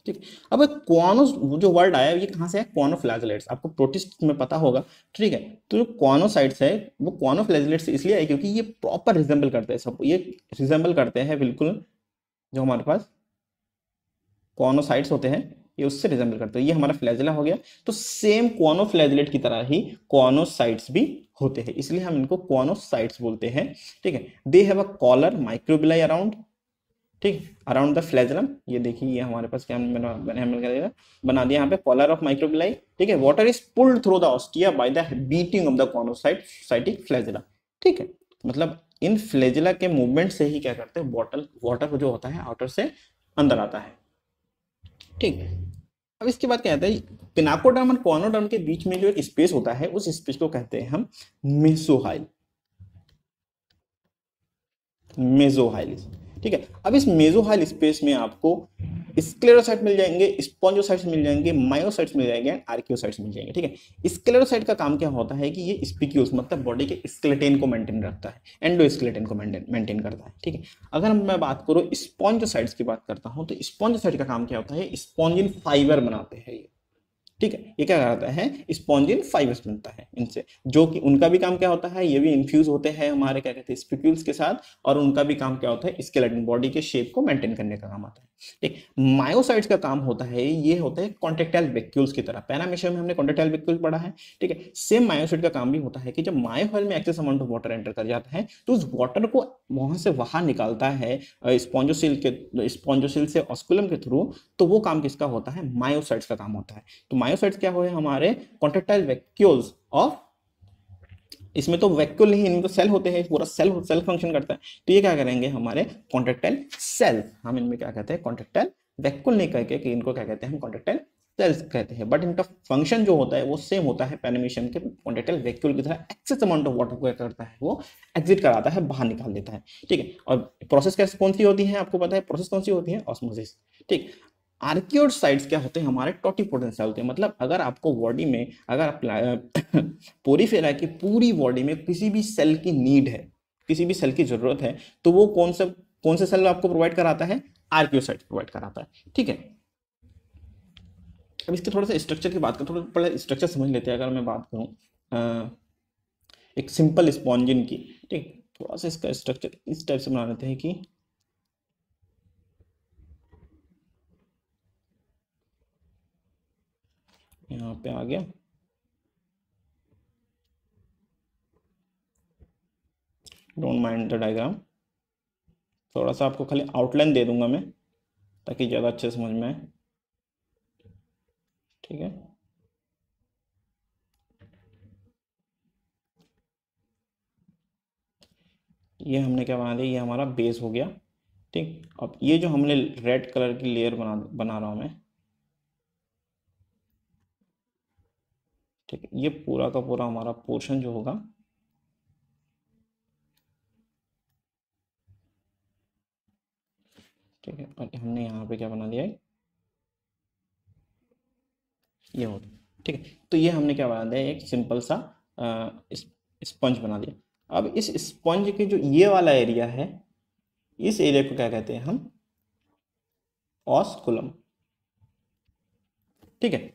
ठीक अब क्वानो जो वर्ड आया ये कहां से है क्वानोफ्लैजलेट्स आपको प्रोटिस्ट में पता होगा ठीक है तो जो क्वानोसाइट्स है वो क्वानोफ्लैजलेट्स इसलिए है क्योंकि ये प्रॉपर रिजेंबल करते हैं सब ये रिजेंबल करते हैं बिल्कुल जो हमारे पास क्वानोसाइट्स होते हैं ये उससे रिजेंबल करते हैं ये हमारा फ्लैजिला हो गया तो सेम क्वानो फ्लैजिलेट की तरह ही क्वानोसाइट्स भी होते हैं इसलिए हम इनको क्वानोसाइट्स बोलते हैं ठीक है they have a collar microvilli around ठीक अराउंड द फ्लैजलम ये देखिए ये हमारे पास क्या हमने बना दिया यहाँ पे कॉलर ऑफ माइक्रोबिलाई ठीक है water is pulled through the ostia by the beating of the choanocyte cytic flagella ठीक है मतलब इन फ्लैजिला के मूवमेंट से ही क्या करते हैं बॉटल वाटर जो होता है आउटर से अंदर आता है ठीक अब इसके बाद क्या आता है पिनाकोडर्म और कॉनोडर्म के बीच में जो एक स्पेस होता है उस स्पेस को कहते हैं हम मेसोहाइल मेजोहाइल ठीक है अब इस मेजोहाइल स्पेस में आपको स्क्लेरोसाइट मिल जाएंगे स्पॉन्जोसाइट्स मिल जाएंगे मायोसाइट्स मिल जाएंगे एंड आर्क्योसाइट्स मिल जाएंगे ठीक है स्क्लेरोसाइट का काम क्या होता है कि ये स्पीक्यूस मतलब बॉडी के स्केलेटिन को मेंटेन रखता है एंडो स्केलेटिन को मेंटेन करता है ठीक है अगर मैं बात करूँ स्पॉन्जोसाइट्स की बात करता हूँ तो स्पॉन्जोसाइट का काम क्या होता है स्पॉन्जिन फाइबर बनाते हैं ये ठीक है ये क्या कहता है स्पॉन्जिन फाइबर्स बनता है इनसे जो कि उनका भी काम क्या होता है ये भी इन्फ्यूज होते हैं हमारे क्या कहते हैं स्पिक्यूल्स के साथ और उनका भी काम क्या होता है स्केलेटन बॉडी के शेप को मेंटेन करने का काम आता है ठीक मायोसाइट्स का काम होता है ये होता है कॉन्टेक्टाइल वेक्यूल्स की तरह पैरामेशियम में हमने कॉन्टेक्टाइल वेक्यूल्स पढ़ा है ठीक है सेम मायोसाइट का काम भी होता है कि जब मायोहेल में excess amount of water enter कर जाता है तो उस वाटर को वहां से वहां निकालता है स्पॉन्जोसिल के स्पॉन्जोसिल से ऑस्कुलम के थ्रू तो वो काम किसका होता है मायोसाइट्स का काम होता है तो मायोसाइट्स क्या हुए हमारे कॉन्ट्रेक्टाइल वैक्यूल्स ऑफ इसमें तो वैक्यूल नहीं इनमें तो सेल होते हैं पूरा सेल सेल फंक्शन करता है तो ये क्या करेंगे हमारे कॉन्ट्रेक्टाइल सेल हम इनमें क्या कहते हैं कॉन्ट्रेक्टाइल वैक्यूल नहीं कहके कि इनको क्या कहते हैं हम कॉन्ट्रेक्टाइल सेल्स कहते हैं बट इनका फंक्शन जो होता है वो सेम होता है पेनिमिशन के कॉन्ट्रेक्टाइल वैक्यूल की तरह एक्सेस अमाउंट ऑफ वाटर को क्या करता है वो एग्जिट कराता है बाहर निकाल देता है ठीक है और प्रोसेस कैसे कौन सी होती है आपको पता है प्रोसेस कौन सी होती है ऑस्मोसिस ठीक आर्क्योड क्या होते हैं हमारे टोटीपोटेंट सेल होते हैं मतलब अगर आपको बॉडी में अगर पोरीफेरा की पूरी बॉडी में किसी भी सेल की नीड है किसी भी सेल की जरूरत है तो वो कौन सा कौन सा सेल आपको प्रोवाइड कराता है आर्क्योसाइट प्रोवाइड कराता है ठीक है अब इसके थोड़ा सा स्ट्रक्चर की बात करें थोड़ा बड़ा स्ट्रक्चर समझ लेते हैं अगर मैं बात करूँ एक सिंपल स्पॉन्जिन की ठीक थोड़ा सा इसका स्ट्रक्चर इस टाइप से बना लेते हैं कि यहाँ पे आ गया डोंट माइंड द डायग्राम थोड़ा सा आपको खाली आउटलाइन दे दूंगा मैं ताकि ज़्यादा अच्छे समझ में आए ठीक है ये हमने क्या बना दिया ये हमारा बेस हो गया ठीक अब ये जो हमने रेड कलर की लेयर बना बना रहा हूँ मैं ठीक है ये पूरा का पूरा हमारा पोर्शन जो होगा ठीक है और हमने यहाँ पे क्या बना दिया है ये हो गया ठीक है तो ये हमने क्या बना दिया एक सिंपल सा स्पंज बना दिया अब इस स्पंज के जो ये वाला एरिया है इस एरिया को क्या कहते हैं हम ऑस्कुलम ठीक है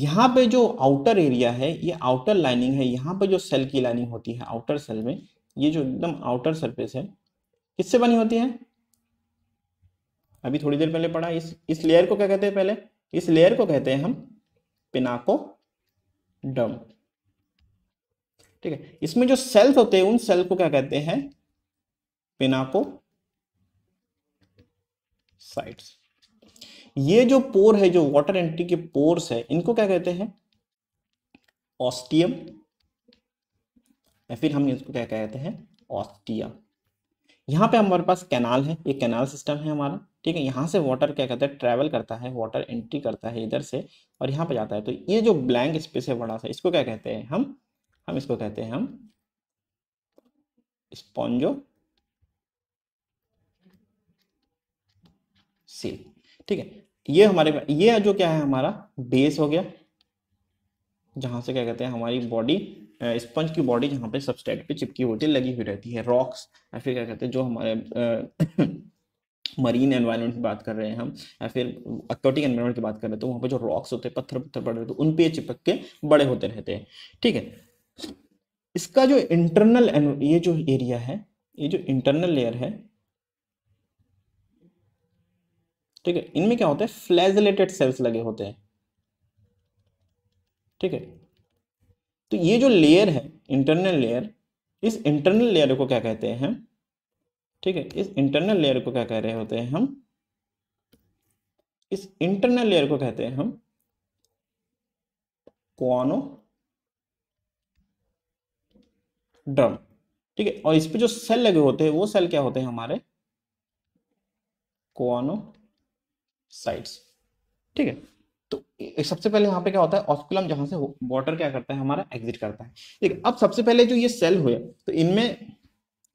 यहाँ पे जो आउटर एरिया है ये आउटर लाइनिंग है यहाँ पे जो सेल की लाइनिंग होती है आउटर सेल में ये जो एकदम आउटर सरफेस है किससे बनी होती है अभी थोड़ी देर पहले पढ़ा इस इस लेयर को क्या कहते हैं पहले इस लेयर को कहते हैं हम पिनाको डम ठीक है इसमें जो सेल्स होते हैं उन सेल को क्या कहते हैं पिनाको साइट्स ये जो पोर है जो वाटर एंट्री के पोर्स है इनको क्या कहते हैं ऑस्टियम या फिर हम इसको क्या कहते हैं ऑस्टिया यहाँ पे हमारे पास कैनाल है ये कैनाल सिस्टम है हमारा ठीक है यहाँ से वाटर क्या कहते हैं ट्रैवल करता है वाटर एंट्री करता है इधर से और यहाँ पे जाता है तो ये जो ब्लैंक स्पेस है बड़ा सा इसको क्या कहते हैं हम हम इसको कहते हैं हम स्पॉन्जो सील ठीक है ये हमारे ये जो क्या है हमारा बेस हो गया जहां से क्या कहते हैं हमारी बॉडी स्पंज की बॉडी जहां पे सबस्टेट पे चिपकी होती है लगी हुई रहती है रॉक्स या फिर क्या कहते हैं जो हमारे मरीन एनवायरनमेंट की बात कर रहे हैं हम या फिर एक्वाटिक एनवायरनमेंट की बात कर रहे हैं तो वहां पे जो रॉक्स होते हैं पत्थर पत्थर पड़ रहे उन पे चिपक के बड़े होते रहते हैं ठीक है इसका जो इंटरनल ये जो एरिया है ये जो इंटरनल लेयर है ठीक है इनमें क्या होता है फ्लैजलेटेड सेल्स लगे होते हैं ठीक है तो ये जो लेयर है इंटरनल लेयर इस इंटरनल लेयर को क्या कहते हैं हम ठीक है इस इंटरनल लेयर को क्या कह रहे होते हैं हम इस इंटरनल लेयर को कहते हैं हम क्वानो ड्रम ठीक है और इस पे जो सेल लगे होते हैं वो सेल क्या होते हैं हमारे क्वानो साइड्स ठीक है तो सबसे पहले यहाँ पे क्या होता है ऑस्कुलम जहां से वॉटर क्या करता है हमारा एग्जिट करता है ठीक अब सबसे पहले जो ये सेल हुए तो इनमें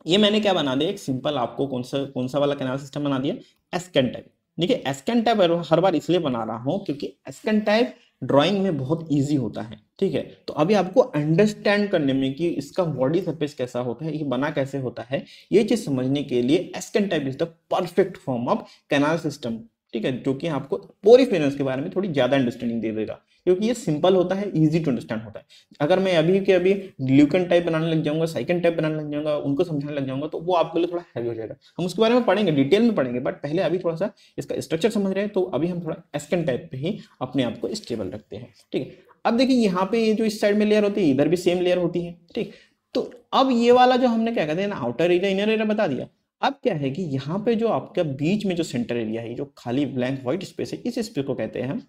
ये मैंने क्या बना दिया एक सिंपल आपको कौन सा कौन सा वाला कैनाल सिस्टम बना दिया एस्कन टाइप है एस्कन टाइप हर बार इसलिए बना रहा हूँ क्योंकि एस्कन टाइप ड्रॉइंग में बहुत ईजी होता है ठीक है तो अभी आपको अंडरस्टैंड करने में कि इसका बॉडी सर्फेस कैसा होता है ये बना कैसे होता है ये चीज समझने के लिए ascon type is the perfect form of canal system ठीक है जो कि आपको पोरी फिनेंस के बारे में थोड़ी ज़्यादा अंडरस्टैंडिंग दे देगा क्योंकि ये सिंपल होता है इजी टू अंडरस्टैंड होता है अगर मैं अभी के अभी ग्लूकन टाइप बनाने लग जाऊंगा साइकन टाइप बनाने लग जाऊंगा उनको समझाने लग जाऊंगा तो वो आपके लिए थोड़ा हैवी हो जाएगा हम उसके बारे में पढ़ेंगे डिटेल में पढ़ेंगे बट पहले अभी थोड़ा सा इसका स्ट्रक्चर समझ रहे हैं तो अभी हम थोड़ा एस्केंड टाइप पर ही अपने आप को स्टेबल रखते हैं ठीक है अब देखिए यहाँ पे जो इस साइड में लेयर होती है इधर भी सेम लेयर होती है ठीक तो अब ये वाला जो हमने क्या कहते हैं ना आउटर एरिया इनर एरिया बता दिया अब क्या है कि यहाँ पे जो आपका बीच में जो सेंटर एरिया है जो खाली ब्लैंक व्हाइट स्पेस है इस स्पेस को कहते हैं हम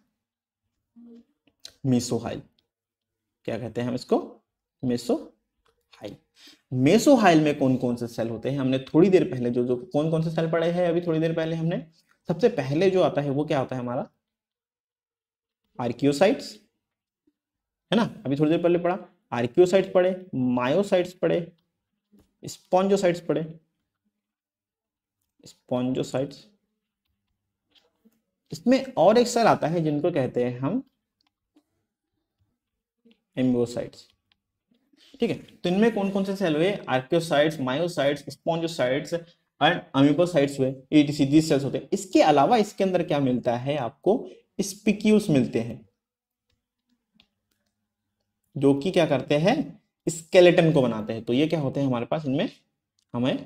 मेसोहाइल क्या कहते हैं हम इसको मेसोहाइल मेसोहाइल में कौन कौन से सेल होते हैं हमने थोड़ी देर पहले जो जो कौन कौन से सेल पढ़े हैं अभी थोड़ी देर पहले हमने सबसे पहले जो आता है वो क्या होता है हमारा आर्कियोसाइट्स है ना अभी थोड़ी देर पहले पढ़ा आर्कियोसाइट्स पढ़े मायोसाइट्स पढ़े स्पॉन्जोसाइट्स पढ़े स्पॉन्जोसाइट्स इसमें और एक सेल आता है जिनको कहते हैं हम एम्बोसाइट्स ठीक है तो इनमें कौन कौन से सेल हुए archaeocytes myocytes spongocytes and amoebocytes हुए एटीसी दीज सेल्स होते हैं इसके अलावा इसके अंदर क्या मिलता है आपको स्पिक्यूल्स मिलते हैं जो कि क्या करते हैं स्केलेटन को बनाते हैं तो ये क्या होते हैं हमारे पास इनमें हमें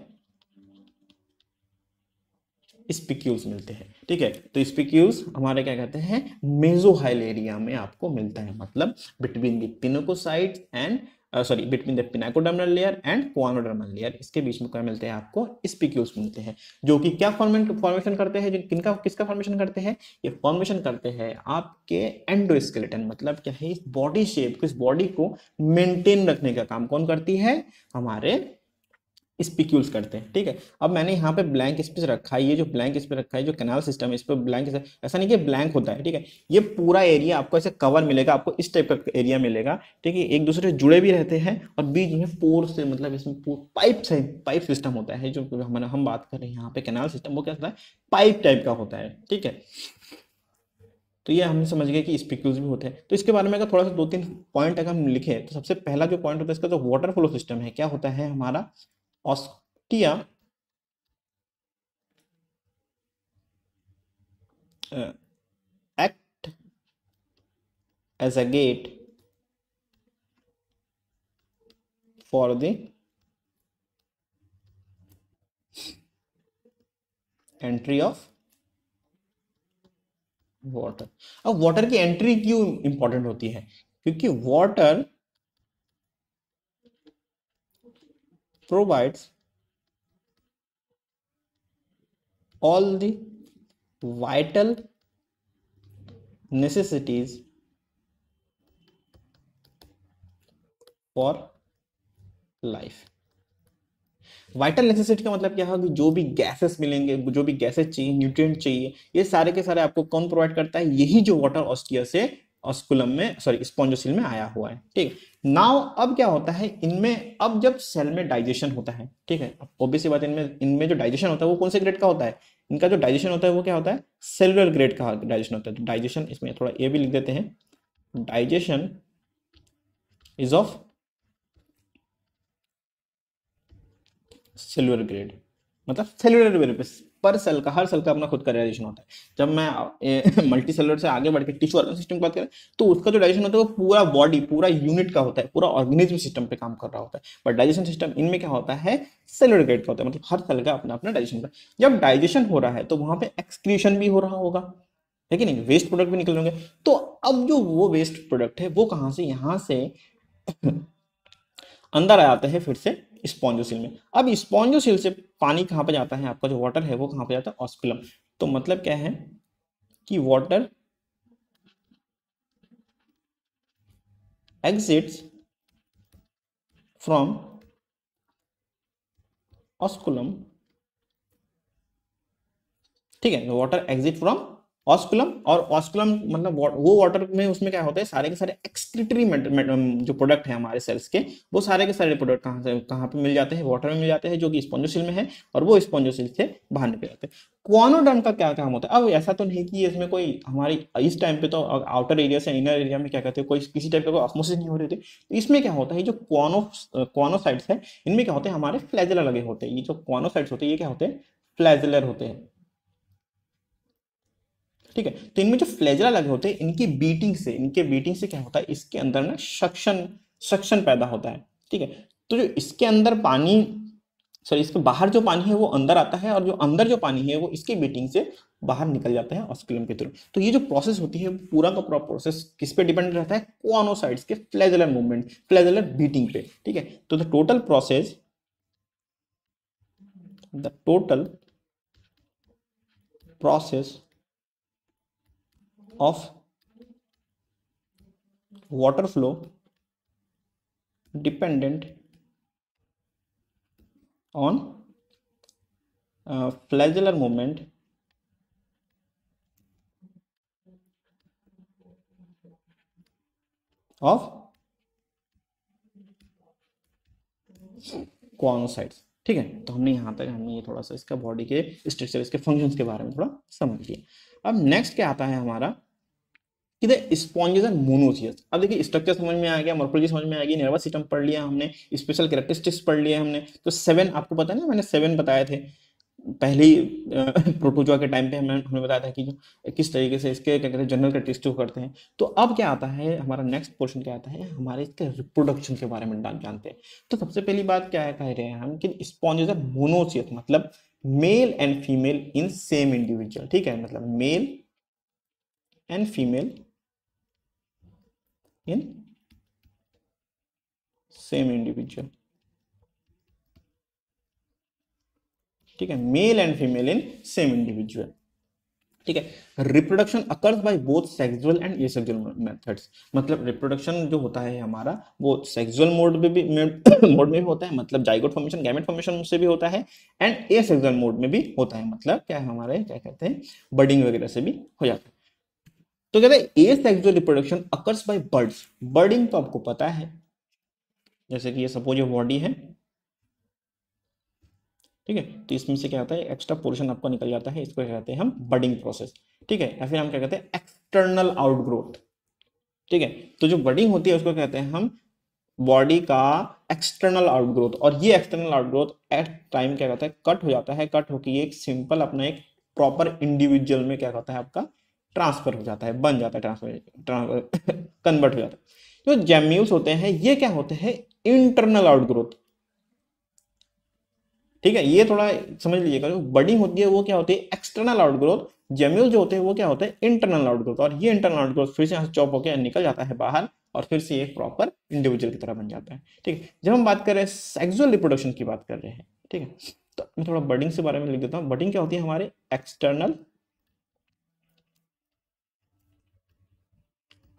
स्पिक्यूल्स मिलते हैं ठीक है तो स्पिक्यूल्स हमारे क्या कहते हैं मेजोहाइल एरिया में आपको मिलता है मतलब between the pinacocyte and sorry between the pinacodermal layer and choanodermal layer इसके बीच में क्या मिलते हैं आपको स्पिक्यूल्स मिलते हैं जो कि क्या फॉर्मेट फॉर्मेशन करते हैं किनका किसका फॉर्मेशन करते हैं ये फॉर्मेशन करते हैं आपके एंडोस्केलेटन मतलब क्या है इस बॉडी शेप को इस बॉडी को मेंटेन रखने का काम कौन करती है हमारे स्पिक्यूल्स करते हैं ठीक है अब मैंने यहाँ पे ब्लैंक स्पेस रखा है ये जो ब्लैंक स्पेस रखा है जो कैनाल सिस्टम है इस पर ब्लैंक ऐसा नहीं कि ब्लैंक होता है ठीक है ये पूरा एरिया आपको ऐसे कवर मिलेगा आपको इस टाइप का एरिया मिलेगा ठीक है एक दूसरे से जुड़े भी रहते हैं और बीच में पोर से मतलब इसमें पाइप से पाइप सिस्टम होता है जो हमारा हम बात कर रहे हैं यहाँ पे कैनाल सिस्टम वो क्या होता है पाइप टाइप का होता है ठीक है तो ये हम समझ गए कि स्पिक्यूल्स भी होते हैं तो इसके बारे में अगर थोड़ा सा दो तीन पॉइंट अगर हम लिखे तो सबसे पहला जो पॉइंट होता है इसका जो वाटर फ्लो सिस्टम है क्या होता है हमारा ostia act as a gate for the entry of water अब वाटर की एंट्री क्यों इंपॉर्टेंट होती है क्योंकि water provides all the vital necessities for life vital necessity का मतलब क्या है कि जो भी गैसेस मिलेंगे जो भी गैसेस चाहिए न्यूट्रिएंट चाहिए ये सारे के सारे आपको कौन प्रोवाइड करता है यही जो वाटर ऑस्टिया से स्कुलम में सॉरी स्पॉन्जोसिल में आया हुआ है ठीक नाउ अब क्या होता है इनमें अब जब सेल में डाइजेशन होता है ठीक है ऑब्वियसली बात इनमें इनमें जो डाइजेशन होता है वो कौन से ग्रेड का होता है इनका जो डाइजेशन होता है वो क्या होता है सेलुलर ग्रेड का डाइजेशन होता है डाइजेशन तो इसमें थोड़ा ये भी लिख देते हैं digestion is of cellular grade मतलब सेलुलर पर सेल का हर सेल का अपना खुद का डाइजेशन होता है जब मैं मल्टी सेलर से आगे बढ़ के टिश्यू ऑर्गन सिस्टम की बात करें तो उसका जो डाइजेशन होता है वो पूरा बॉडी पूरा यूनिट का होता है पूरा ऑर्गेनिज्म सिस्टम पे काम कर रहा होता है बट डाइजेशन सिस्टम इनमें क्या होता है सेलर गेट का होता है मतलब हर सेल का अपना अपना डाइजेशन होता है जब डाइजेशन हो रहा है तो वहां पर एक्सक्रीशन भी हो रहा होगा ठीक है कि नहीं वेस्ट प्रोडक्ट भी निकल होंगे तो अब जो वो वेस्ट प्रोडक्ट है वो कहाँ से यहाँ से अंदर आ जाते हैं फिर से स्पॉन्जोसिल में अब स्पॉन्जोसिल से पानी कहाँ पर जाता है आपका जो वाटर है वो कहाँ पर जाता है ऑस्पिलम तो मतलब क्या है कि वाटर एग्जिट्स फ्रॉम ऑस्कुलम ठीक है वाटर एग्जिट फ्रॉम ऑस्कुलम और ऑस्कुलम मतलब वो वाटर में उसमें क्या होता है सारे के सारे एक्सक्रिटरी um, जो प्रोडक्ट है हमारे सेल्स के वो सारे के सारे प्रोडक्ट कहाँ से कहाँ पे मिल जाते हैं वाटर में मिल जाते हैं जो कि स्पॉन्जोसिल में है और वो स्पॉन्जोसिल से बाहर निकल जाते हैं क्वानोडर्म का क्या काम होता है अब ऐसा तो नहीं कि इसमें कोई हमारी इस टाइम पे तो आउटर एरिया से इनर एरिया में क्या कहते हैं कोई किसी टाइप का कोई ऑस्मोसिस नहीं हो रही थी तो इसमें क्या होता है जो क्वानो क्वानोसाइड्स है इनमें क्या होते हैं हमारे फ्लैजलर लगे होते हैं ये जो क्वानोसाइड्स होते हैं ये क्या होते हैं फ्लैजलर होते हैं ठीक है तो इनमें जो फ्लेजरा लगे होते हैं इनकी बीटिंग से इनके बीटिंग से क्या होता है इसके अंदर ना सक्शन सक्शन पैदा होता है ठीक है तो जो इसके अंदर पानी सॉरी इसके बाहर जो पानी है वो अंदर आता है और जो अंदर जो पानी है वो इसके बीटिंग से बाहर निकल जाता है ऑस्कुलम के थ्रू तो ये जो प्रोसेस होती है पूरा का पूरा प्रोसेस किस पे डिपेंड रहता है क्वानोसाइड्स के फ्लेजलर मूवमेंट फ्लेजलर बीटिंग पे ठीक है तो the total process the total process of water flow dependent on uh, flagellar movement of choanocytes ठीक है तो हमने यहाँ तक हमने ये थोड़ा सा इसका बॉडी के स्ट्रक्चर इसके फंक्शंस के बारे में थोड़ा समझ लिया अब नेक्स्ट क्या आता है हमारा कि स्पॉन्जेस अब देखिए स्ट्रक्चर समझ में आ गया मोर्फोलॉजी समझ में आ गई नर्वस सिस्टम पढ़ लिया हमने स्पेशल कैरेक्टरिस्टिक्स पढ़ लिया हमने तो सेवन आपको पता है ना मैंने सेवन बताए थे के टाइम पे हमने बताया था कि किस तरीके से इसके क्या कहते हैं जनरल कैरेक्टरिस्टिक करते हैं तो अब क्या आता है हमारा नेक्स्ट पोर्शन क्या आता है हमारे इसके रिप्रोडक्शन के बारे में जानते हैं तो सबसे पहली बात क्या कह रहे हैं हम कि स्पॉन्जेस मोनोसियस मतलब male and female in same individual ठीक है मतलब male and female in same individual ठीक है male and female in same individual ठीक है reproduction occurs by both sexual and asexual methods मतलब रिप्रोडक्शन जो होता है हमारा वो सेक्सुअल मोड में भी मोड में भी होता है मतलब जाइगोट फॉर्मेशन गैमेट फॉर्मेशन से भी होता है एंड एसेक्सुअल मोड में भी होता है मतलब क्या है हमारे क्या कहते हैं बर्डिंग वगैरह से भी हो जाता है तो कहते हैं asexual reproduction occurs by buds budding तो आपको पता है जैसे कि ये सपोज ये बॉडी है ठीक है तो इसमें से क्या आता है एक्स्ट्रा पोर्शन आपका निकल जाता है इसको कहते हैं हम बर्डिंग प्रोसेस ठीक है या फिर हम क्या कहते हैं एक्सटर्नल आउटग्रोथ ठीक है तो जो बर्डिंग होती है उसको कहते हैं हम बॉडी का एक्सटर्नल आउटग्रोथ और ये एक्सटर्नल आउटग्रोथ एट टाइम क्या कहता है कट हो जाता है कट होकर ये एक सिंपल अपना एक प्रॉपर इंडिविजुअल में क्या कहता है आपका ट्रांसफर हो जाता है बन जाता है ट्रांसफर ट्रांसफर कन्वर्ट हो जाता है जो जेम्यूल्स होते हैं ये क्या होते हैं इंटरनल आउटग्रोथ ठीक है ये थोड़ा समझ लीजिएगा जो बडिंग होती है वो क्या होती है एक्सटर्नल आउटग्रोथ जेम्यूल जो होते हैं वो क्या होते हैं इंटरनल आउटग्रोथ और ये इंटरनल आउटग्रोथ फिर से यहाँ से होकर निकल जाता है बाहर और फिर से एक प्रॉपर इंडिविजुअल की तरह बन जाता है ठीक है जब हम बात कर रहे हैं सेक्सुअल रिप्रोडक्शन की बात कर रहे हैं ठीक है तो मैं थोड़ा बडिंग से बारे में लिख देता हूँ बडिंग क्या होती है हमारे एक्सटर्नल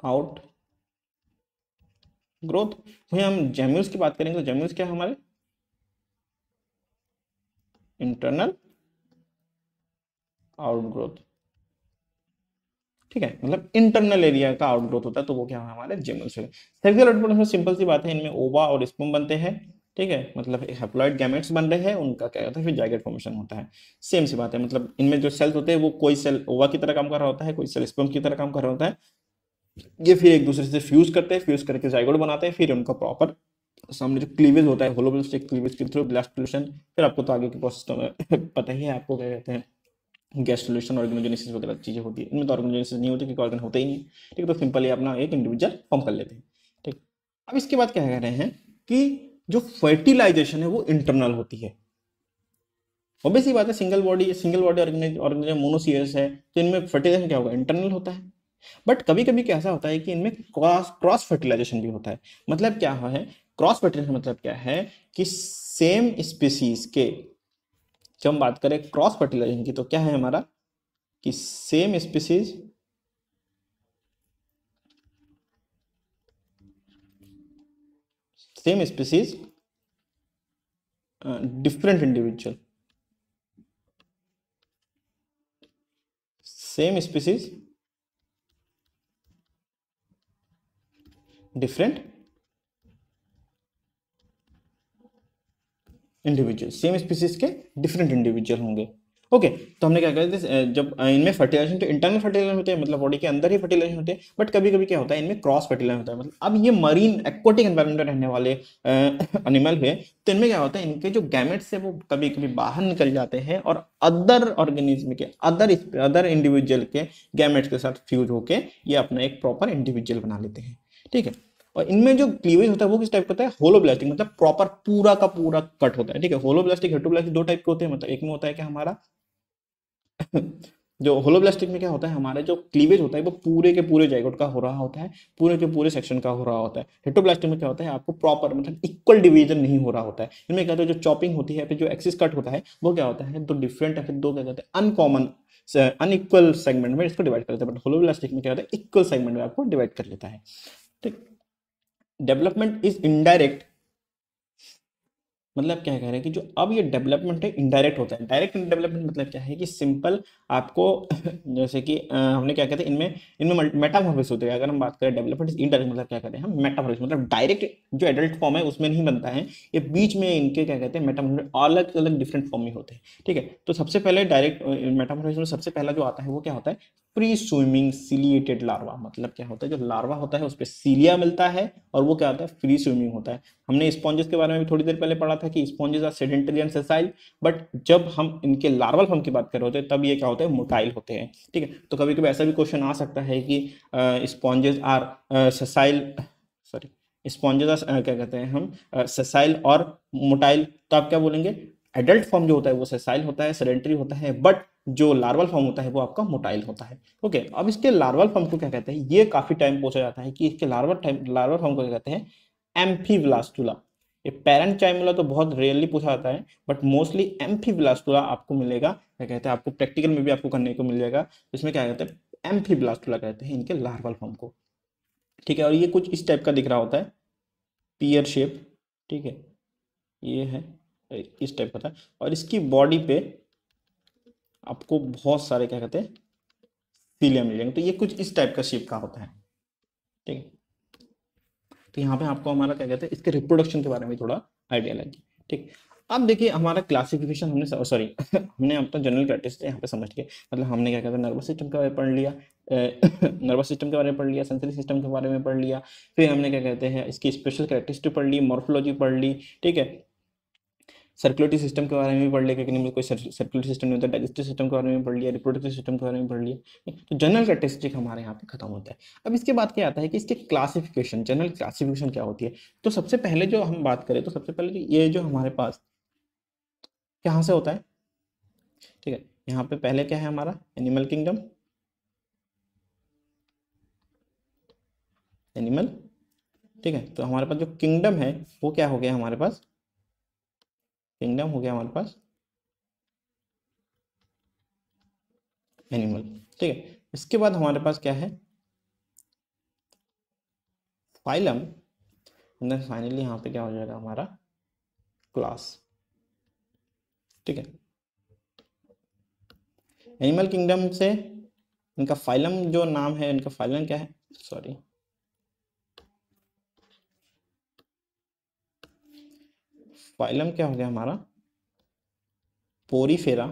आउट ग्रोथ वही हम जेम्यूल्स की बात करेंगे तो जेम्यूल्स क्या हमारे इंटरनल आउट ग्रोथ ठीक है मतलब इंटरनल एरिया का आउट ग्रोथ होता है तो वो क्या हमारे जेम्यूल्स है सेक्सुअल रिप्रोडक्शन में सिंपल सी बात है इनमें ओवा और स्पम बनते हैं ठीक है मतलब हेप्लॉइड गैमेट्स बन रहे हैं उनका क्या होता है फिर जाइगेट फॉर्मेशन होता है सेम सी बात है मतलब इनमें जो सेल्स होते हैं वो कोई सेल ओवा की तरह काम कर रहा होता है कोई सेल स्पर्म की तरह काम कर रहा होता है ये फिर एक दूसरे से फ्यूज करते हैं फ्यूज करके जाइगोड बनाते हैं फिर उनका प्रॉपर सामने जो क्लीवेज होता है होलोब्लास्टिक क्लीवेज के थ्रू ब्लास्ट सोल्यूशन फिर आपको तो आगे के प्रोसेस तो पता ही है आपको क्या कहते हैं गैस सोल्यूशन ऑर्गेनोजेनेसिस वगैरह चीज़ें होती है इनमें तो ऑर्गेनोजेनेसिस नहीं होती क्योंकि ऑर्गन होते ही नहीं ठीक है तो सिंपली अपना एक इंडिविजुअल फॉर्म कर लेते हैं ठीक अब इसके बाद क्या कह रहे हैं कि जो फर्टिलाइजेशन है वो इंटरनल होती है ऑब्वियसली बात है single body single body organise organise monoecious है तो इनमें फर्टिलाइजेशन क्या होगा इंटरनल होता है बट कभी कभी कैसा होता है कि इनमें क्रॉस क्रॉस फर्टिलाइजेशन भी होता है मतलब क्या है क्रॉस फर्टिलाइजेशन मतलब क्या है कि सेम स्पीसीज के जब हम बात करें क्रॉस फर्टिलाइजेशन की तो क्या है हमारा कि same species same species different individual same species different individual same species के डिफरेंट इंडिविजुअल होंगे ओके okay, तो हमने क्या कहते जब इनमें फर्टिलाइजेशन तो इंटरनल फर्टिलाइजेशन होते हैं मतलब बॉडी के अंदर ही फर्टिलाइजेशन होते हैं बट कभी कभी क्या होता है इनमें क्रॉस फर्टिलाइजेशन होता है मतलब अब ये मरीन एक्वाटिक एनवायरमेंट में रहने वाले एनिमल है तो इनमें क्या होता है इनके जो गैमेट्स है वो कभी कभी बाहर निकल जाते हैं और अदर ऑर्गेनिज्म के अदर अदर इंडिविजुअल के गैमेट्स के साथ फ्यूज होकर ये अपना एक प्रॉपर इंडिविजुअल बना लेते हैं ठीक है और इनमें जो क्लीवेज होता है वो किस टाइप का होता है होलोब्लास्टिक मतलब प्रॉपर पूरा का पूरा कट होता है ठीक है होलो ब्लास्टिक हेटो ब्लास्टिक दो टाइप के होते हैं मतलब एक में होता है कि हमारा जो होलो ब्लास्टिक में क्या होता है हमारा जो क्लीवेज होता है वो पूरे के पूरे जैगोट का हो रहा होता है पूरे के पूरे सेक्शन का हो रहा होता है हेटो ब्लास्टिक में क्या होता है आपको प्रॉपर मतलब इक्वल डिवीजन नहीं हो रहा होता है इनमें क्या होता है जो चॉपिंग होती है फिर जो एक्सिस कट होता है वो क्या होता है दो डिफरेंट है दो क्या कहते हैं अनकॉमन अनइक्वल सेगमेंट में इसको डिवाइड कर लेते हैं बट होलो ब्लास्टिक में क्या होता है इक्वल सेगमेंट में आपको डिवाइड कर लेता है ठीक डेवलपमेंट इज इनडायरेक्ट मतलब क्या कह रहे हैं कि जो अब ये डेवलपमेंट है इनडायरेक्ट होता है डायरेक्ट डेवलपमेंट मतलब क्या है कि सिंपल आपको जैसे कि हमने क्या कहते हैं इनमें इनमें मेटामॉर्फिस होते हैं अगर हम बात करें डेवलपमेंट इज इनडायरेक्ट मतलब क्या करें हम मेटामॉर्फिस मतलब डायरेक्ट जो एडल्ट फॉर्म है उसमें नहीं बनता है ये बीच में इनके क्या कहते हैं मेटामॉर्फिस अलग अलग डिफरेंट फॉर्म में होते हैं ठीक है तो सबसे पहले डायरेक्ट मेटामॉर्फिस में सबसे पहला जो आता है वो क्या होता है प्री स्विमिंग सिलिएटेड लार्वा मतलब क्या होता है जो लार्वा होता है उस पर सीलिया मिलता है और वो क्या होता है फ्री स्विमिंग होता है हमने स्पॉन्जेस के बारे में भी थोड़ी देर पहले पढ़ा था कि sponges are sedentary and sessile but जब हम इनके लार्वल फॉर्म की बात कर रहे होते हैं तब ये क्या होते हैं मोटाइल होते हैं ठीक है तो कभी कभी ऐसा भी क्वेश्चन आ सकता है कि sponges are sessile sorry sponges क्या कहते हैं हम सेसाइल और मोटाइल तो आप क्या बोलेंगे एडल्ट फॉर्म जो होता है वो सेसाइल होता है सेडेंट्री होता है बट जो लार्वल फॉर्म होता है वो आपका मोटाइल होता है ओके okay, अब इसके लार्वल फॉर्म को क्या कहते हैं ये काफ़ी टाइम पूछा जाता है कि इसके लार्वल टाइम लार्वल फॉर्म को क्या कहते हैं एम्फी ब्लास्टुला ये पेरेंट चाइमुला तो बहुत रेयरली पूछा जाता है बट मोस्टली एम्फी ब्लास्टुला आपको मिलेगा क्या कहते हैं आपको प्रैक्टिकल में भी आपको करने को मिल जाएगा तो इसमें क्या कहते हैं एम्फी ब्लास्टुला कहते हैं इनके लार्वल फॉर्म को ठीक है और ये कुछ इस टाइप का दिख रहा होता है पियर शेप ठीक है ये है इस टाइप का था और इसकी बॉडी पे आपको बहुत सारे क्या कहते हैं सीलिया मिल जाएंगे तो ये कुछ इस टाइप का शेप का होता है ठीक है तो यहाँ पे आपको हमारा क्या कहते हैं इसके रिप्रोडक्शन के बारे में थोड़ा आइडिया लग ठीक अब देखिए हमारा क्लासिफिकेशन हमने सॉरी हमने अपना जनरल कैटेगरी यहाँ पे समझ लिया मतलब हमने क्या कहते हैं नर्वस सिस्टम के बारे में पढ़ लिया नर्वस सिस्टम के बारे में पढ़ लिया सेंसरी सिस्टम के बारे में पढ़ लिया फिर हमने क्या कहते हैं इसकी स्पेशल क्रैक्टिस्ट पढ़ ली मॉर्फोलॉजी पढ़ ली ठीक है सर्कुलेटरी सिस्टम के बारे में भी पढ़ लिया क्योंकि मुझे कोई सर्कुलेटरी सिस्टम नहीं होता डाइजेस्टिव सिस्टम के बारे में पढ़ लिया रिप्रोडक्टिव सिस्टम के बारे में पढ़ लिया तो जनरल कैटेस्टिक हमारे यहाँ पे खत्म होता है अब इसके बाद क्या आता है कि इसके क्लासिफिकेशन जनरल क्लासिफिकेशन क्या होती है तो सबसे पहले जो हम बात करें तो सबसे पहले ये जो हमारे पास कहाँ से होता है ठीक है यहाँ पे पहले क्या है हमारा एनिमल किंगडम एनिमल ठीक है तो हमारे पास जो किंगडम है वो क्या हो गया हमारे पास किंगडम हो गया हमारे पास एनिमल ठीक है इसके बाद हमारे पास क्या है फाइलम एंड फाइनली यहां पे क्या हो जाएगा हमारा क्लास ठीक है एनिमल किंगडम से इनका फाइलम जो नाम है इनका फाइलम क्या है सॉरी फाइलम क्या हो गया हमारा पोरीफेरा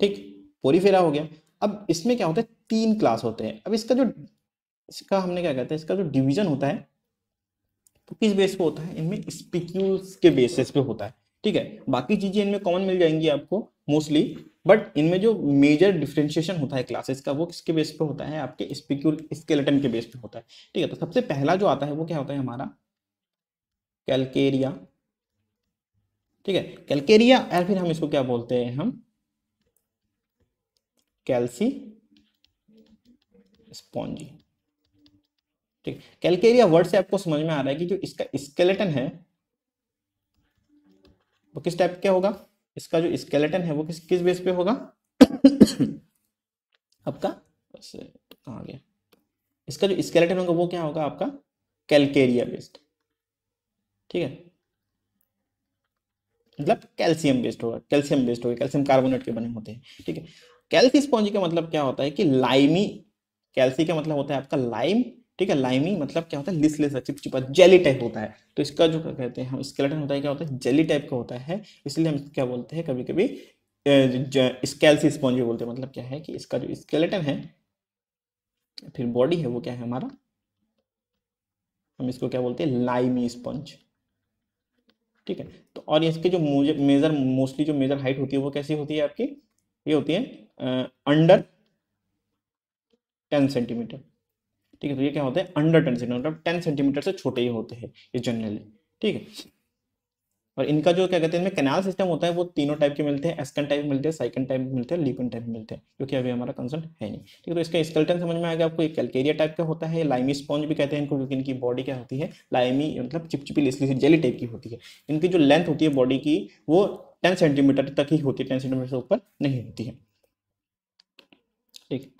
ठीक पोरीफेरा हो गया अब इसमें क्या होता है तीन क्लास होते हैं अब इसका जो इसका हमने क्या कहते हैं इसका जो डिवीजन होता है तो किस बेस पे होता है इनमें स्पिक्यूल्स के बेसिस पे होता है ठीक है बाकी चीजें इनमें कॉमन मिल जाएंगी आपको मोस्टली बट इनमें जो मेजर डिफ्रेंशिएशन होता है क्लासेस का वो किसके बेस पे होता है आपके स्पिक्यूल स्केलेटन के बेस पे होता है ठीक है तो सबसे पहला जो आता है वो क्या होता है हमारा कैलकेरिया ठीक है कैलकेरिया या फिर हम इसको क्या बोलते हैं हम कैल्सी स्पॉन्जी ठीक है कैलकेरिया वर्ड से आपको समझ में आ रहा है कि जो इसका स्केलेटन है वो किस टाइप का होगा इसका जो स्केलेटन है वो किस किस बेस पे होगा आपका आ गया इसका जो स्केलेटन होगा वो क्या होगा आपका कैलकेरिया बेस्ड ठीक है मतलब कैल्शियम बेस्ड होगा कैल्शियम बेस्ड होगा कैल्शियम कार्बोनेट के बने होते हैं ठीक है कैल्सी स्पॉन्ज का मतलब क्या होता है कि लाइमी कैल्सी का मतलब होता है आपका लाइम ठीक है लाइमी मतलब क्या होता है लिसलेस चिपचिपा जेली टाइप होता है तो इसका जो कहते हैं हम स्केलेटन होता है क्या होता है जेली टाइप का होता है इसलिए हम क्या बोलते हैं कभी कभी स्केल्सी स्पॉन्ज भी बोलते हैं मतलब क्या है कि इसका जो स्केलेटन है फिर बॉडी है वो क्या है हमारा हम इसको क्या बोलते हैं लाइमी स्पॉन्ज ठीक है तो और इसके जो मेजर मोस्टली जो मेजर हाइट होती है वो कैसी होती है आपकी ये होती है अंडर टेन सेंटीमीटर ठीक है तो ये क्या होते हैं under ten centimetre ten centimetre से छोटे ही होते हैं ये जनरली ठीक है और इनका जो क्या कहते हैं इनमें कैनाल सिस्टम होता है वो तीनों टाइप के मिलते हैं एस्कन टाइप मिलते हैं साइकन टाइप मिलते हैं लीपन टाइप मिलते हैं क्योंकि अभी हमारा कंसर्न है नहीं ठीक है तो इसका स्केल्टन समझ में आ गया आपको एक कैलकेरिया टाइप का होता है लाइमी स्पॉन्ज भी कहते हैं इनको क्योंकि इनकी बॉडी क्या होती है लाइमी मतलब चिपचिपी लिस्ली जेली टाइप की होती है इनकी जो लेंथ होती है बॉडी की वो टेन सेंटीमीटर तक ही होती है टेन सेंटीमीटर से ऊपर नहीं होती है ठीक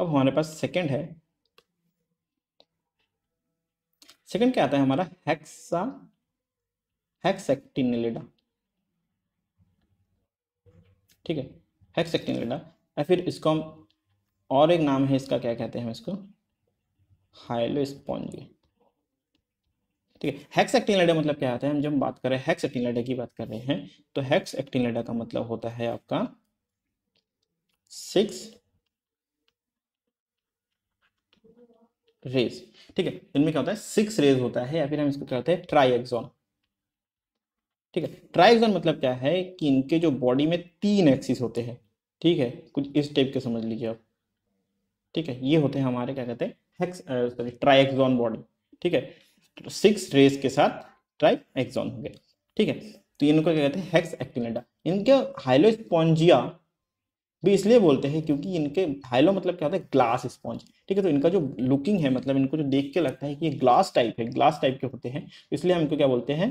अब हमारे पास सेकेंड है सेकंड क्या आता है हमारा हेक्सा हेक्सेक्टिनिलिडा ठीक है हेक्सेक्टिनिलिडा या फिर इसको हम और एक नाम है इसका क्या कहते हैं हम इसको हाइलो स्पॉन्जी ठीक है हेक्स एक्टिनलेडा मतलब क्या आता है हम जब बात कर रहे हैं हेक्स एक्टिनलेडा की बात कर रहे हैं तो हेक्स एक्टिनलेडा का मतलब होता है आपका सिक्स रेज ठीक है इनमें क्या होता है सिक्स रेज होता है या फिर हम इसको होते हैं ट्राइएक्सॉन ठीक है ट्राइएक्सॉन मतलब क्या है कि इनके जो बॉडी में तीन एक्सिस होते हैं ठीक है कुछ इस टाइप के समझ लीजिए आप ठीक है ये होते हैं हमारे क्या कहते हैं हेक्स ट्राइएक्सॉन बॉडी ठीक है सिक्स रेज के साथ ट्राइएक्सॉन हो गए ठीक है तो इनको क्या कहते हैं हेक्स एक्टिनेडा इनके हाइलोस्पॉन्जिया भी इसलिए बोलते हैं क्योंकि इनके हाइलो मतलब क्या होता है ग्लास स्पॉन्ज ठीक है तो इनका जो लुकिंग है मतलब इनको जो देख के लगता है कि ये ग्लास टाइप है ग्लास टाइप के होते हैं तो इसलिए हम इनको क्या बोलते हैं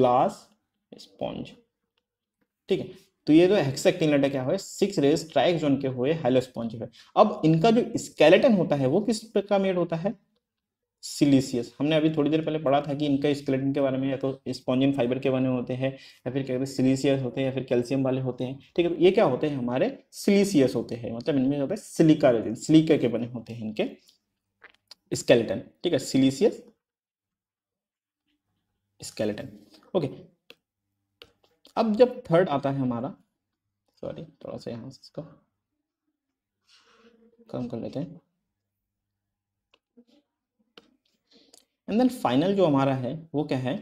ग्लास स्पॉन्ज ठीक है तो ये जो हेक्साक्टिनलेटा क्या हुए सिक्स रेस जोन के हुए हेलो स्पॉन्ज है अब इनका जो स्केलेटन होता है वो किस प्रकार मेड होता है सिलीसियस हमने अभी थोड़ी देर पहले पढ़ा था कि इनका स्केलेटन के बारे में या तो स्पॉन्जिन फाइबर के बने होते हैं या फिर क्या कहते हैं सिलिसियस होते हैं या फिर कैल्शियम वाले होते हैं ठीक है तो ये क्या होते हैं हमारे सिलिसियस होते हैं मतलब इनमें होता है सिलिका रेजिन सिलिका के बने होते हैं इनके स्केलेटन ठीक है सिलिसियस स्केलेटन ओके अब जब थर्ड आता है हमारा सॉरी थोड़ा सा यहाँ इसको कम कर लेते हैं एंड देन फाइनल जो हमारा है वो क्या है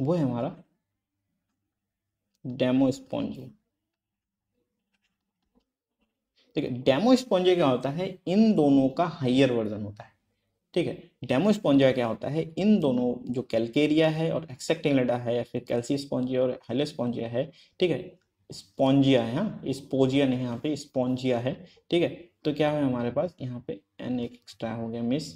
वो है हमारा डेमो स्पॉन्जे ठीक है डेमो स्पॉन्जे क्या होता है इन दोनों का हाइयर वर्जन होता है ठीक है डेमो स्पॉन्जा क्या होता है इन दोनों जो कैलकेरिया है और एक्सेक्टिंगलेडा है या फिर कैल्सी स्पॉन्जिया और हेलो स्पॉन्जिया है ठीक है स्पॉन्जिया है हाँ स्पोजिया नहीं यहाँ पे स्पॉन्जिया है ठीक है तो क्या है हमारे पास यहाँ पे एन एक एक्स्ट्रा हो गया मिस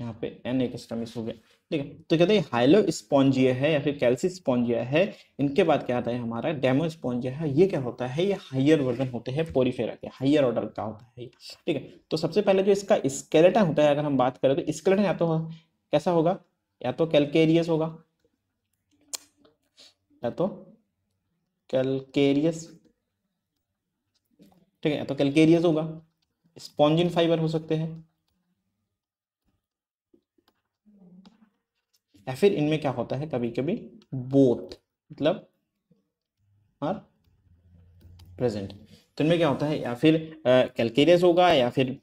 यहाँ पे एन एक एक्स्ट्रा मिस हो गया ठीक है तो कहते हैं हाइलो स्पॉन्जिया है या फिर कैल्सी स्पॉन्जिया है इनके बाद क्या आता है हमारा डेमो स्पॉन्जिया है ये क्या होता है ये हाइयर वर्जन होते हैं पोरीफेरा के हाइयर ऑर्डर का होता है ठीक है तो सबसे पहले जो इसका स्केलेटन होता है अगर हम बात करें तो स्केलेटन या तो कैसा होगा या तो कैलकेरियस होगा या तो कैलकेरियस ठीक है या तो कैलकेरियस होगा स्पॉन्जिन फाइबर हो सकते हैं या फिर इनमें क्या होता है कभी कभी बोथ मतलब आर प्रेजेंट तो इनमें क्या होता है या फिर कैलकेरियस होगा या फिर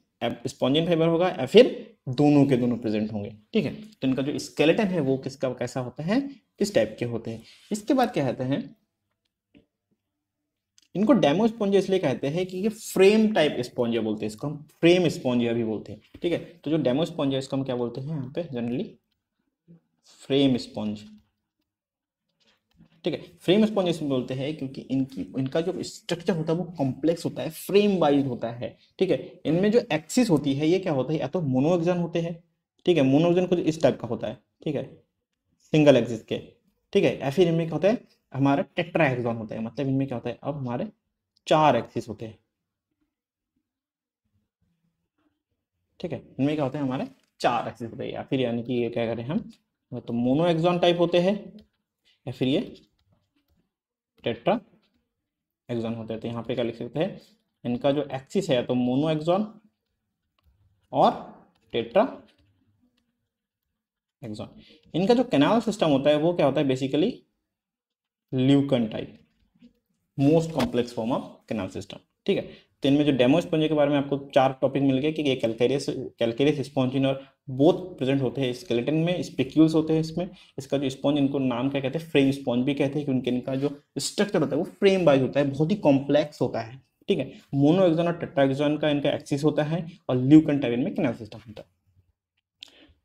स्पॉन्जिन फाइबर होगा या फिर दोनों के दोनों प्रेजेंट होंगे ठीक है तो इनका जो स्केलेटन है वो किसका कैसा होता है किस टाइप के होते हैं इसके बाद क्या कहते हैं इनको डेमो स्पॉन्जिया इसलिए कहते हैं कि ये फ्रेम टाइप स्पॉन्ज बोलते हैं इसको हम फ्रेम स्पॉन्ज भी बोलते हैं ठीक है तो जो डेमो स्पॉन्जिया इसको हम क्या बोलते हैं यहाँ पे जनरली फ्रेम स्पॉन्ज ठीक है फ्रेम स्पॉन्ज इसमें बोलते हैं क्योंकि इनकी इनका जो स्ट्रक्चर होता है वो कॉम्प्लेक्स होता है फ्रेम वाइज होता है ठीक है इनमें जो एक्सिस होती है ये क्या होता है या तो मोनोएक्जन होते हैं ठीक है मोनोएक्जन कुछ इस टाइप का होता है ठीक है सिंगल एक्सिस के ठीक है या फिर इनमें क्या होता है हमारे टेट्रा हेक्सॉन होता है मतलब इनमें क्या होता है अब हमारे चार एक्सिस होते हैं ठीक है इनमें क्या होते हैं हमारे चार एक्सिस होते हैं या फिर यानी कि ये क्या करें हम तो मोनो एक्सॉन टाइप होते हैं या फिर ये टेट्रा एक्सॉन होते हैं तो यहाँ पे क्या लिख सकते हैं इनका जो एक्सिस है तो मोनो एक्सॉन और टेट्रा एक्सॉन इनका जो कैनाल सिस्टम होता है वो क्या होता है basically leuconoid most complex form of canal system ठीक है तो इनमें जो डेमो स्पंज के बारे में आपको चार टॉपिक मिल गए कि ये कैलकेरियस कैलकेरियस स्पॉन्जिन और बोथ प्रेजेंट होते हैं स्केलेटन में स्पिक्यूल्स होते हैं इसमें इसका जो स्पॉन्ज इनको नाम क्या कहते हैं फ्रेम स्पॉन्ज भी कहते हैं क्योंकि इनका जो स्ट्रक्चर होता है वो फ्रेम वाइज होता है बहुत ही कॉम्प्लेक्स होता है ठीक है मोनो एक्जोन और एक्जोन का इनका एक्सिस होता है और ल्यूकन टाइप में कैनाल सिस्टम होता है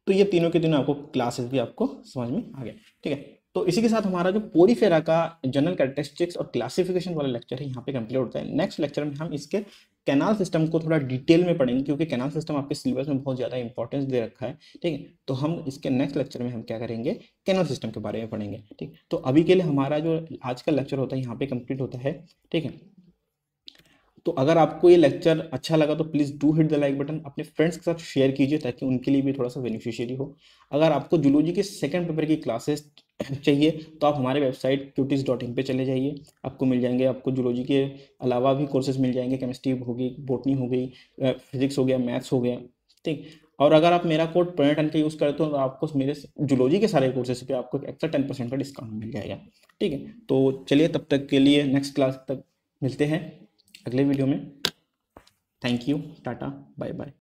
तो ये तीनों के तीनों आपको क्लासेस भी आपको समझ में आ गया ठीक है तो इसी के साथ हमारा जो पोरीफेरा का जनरल कैरेक्टरिस्टिक्स और क्लासिफिकेशन वाला लेक्चर है यहाँ पे कंप्लीट होता है नेक्स्ट लेक्चर में हम इसके कैनाल सिस्टम को थोड़ा डिटेल में पढ़ेंगे क्योंकि कैनाल सिस्टम आपके सिलेबस में बहुत ज़्यादा इंपॉर्टेंस दे रखा है ठीक है तो हम इसके नेक्स्ट लेक्चर में हम क्या करेंगे कैनाल सिस्टम के बारे में पढ़ेंगे ठीक तो अभी के लिए हमारा जो आज का लेक्चर होता है यहाँ पे कंप्लीट होता है ठीक है तो अगर आपको ये लेक्चर अच्छा लगा तो please do hit the like button अपने फ्रेंड्स के साथ शेयर कीजिए ताकि उनके लिए भी थोड़ा सा बेनिफिशियरी हो अगर आपको जुलोजी के सेकंड पेपर की क्लासेस चाहिए तो आप हमारे वेबसाइट क्यूटिस डॉट इन पर चले जाइए आपको मिल जाएंगे आपको जूलॉजी के अलावा भी कोर्सेज मिल जाएंगे केमिस्ट्री होगी बोटनी हो गई फिजिक्स हो गया मैथ्स हो गया ठीक और अगर आप मेरा कोड पर्यटन का यूज़ करते हो तो आपको मेरे जूलॉजी के सारे कोर्सेज पे आपको एक्स्ट्रा टेन परसेंट का डिस्काउंट मिल जाएगा ठीक है तो चलिए तब तक के लिए नेक्स्ट क्लास तक मिलते हैं अगले वीडियो में thank you tata bye bye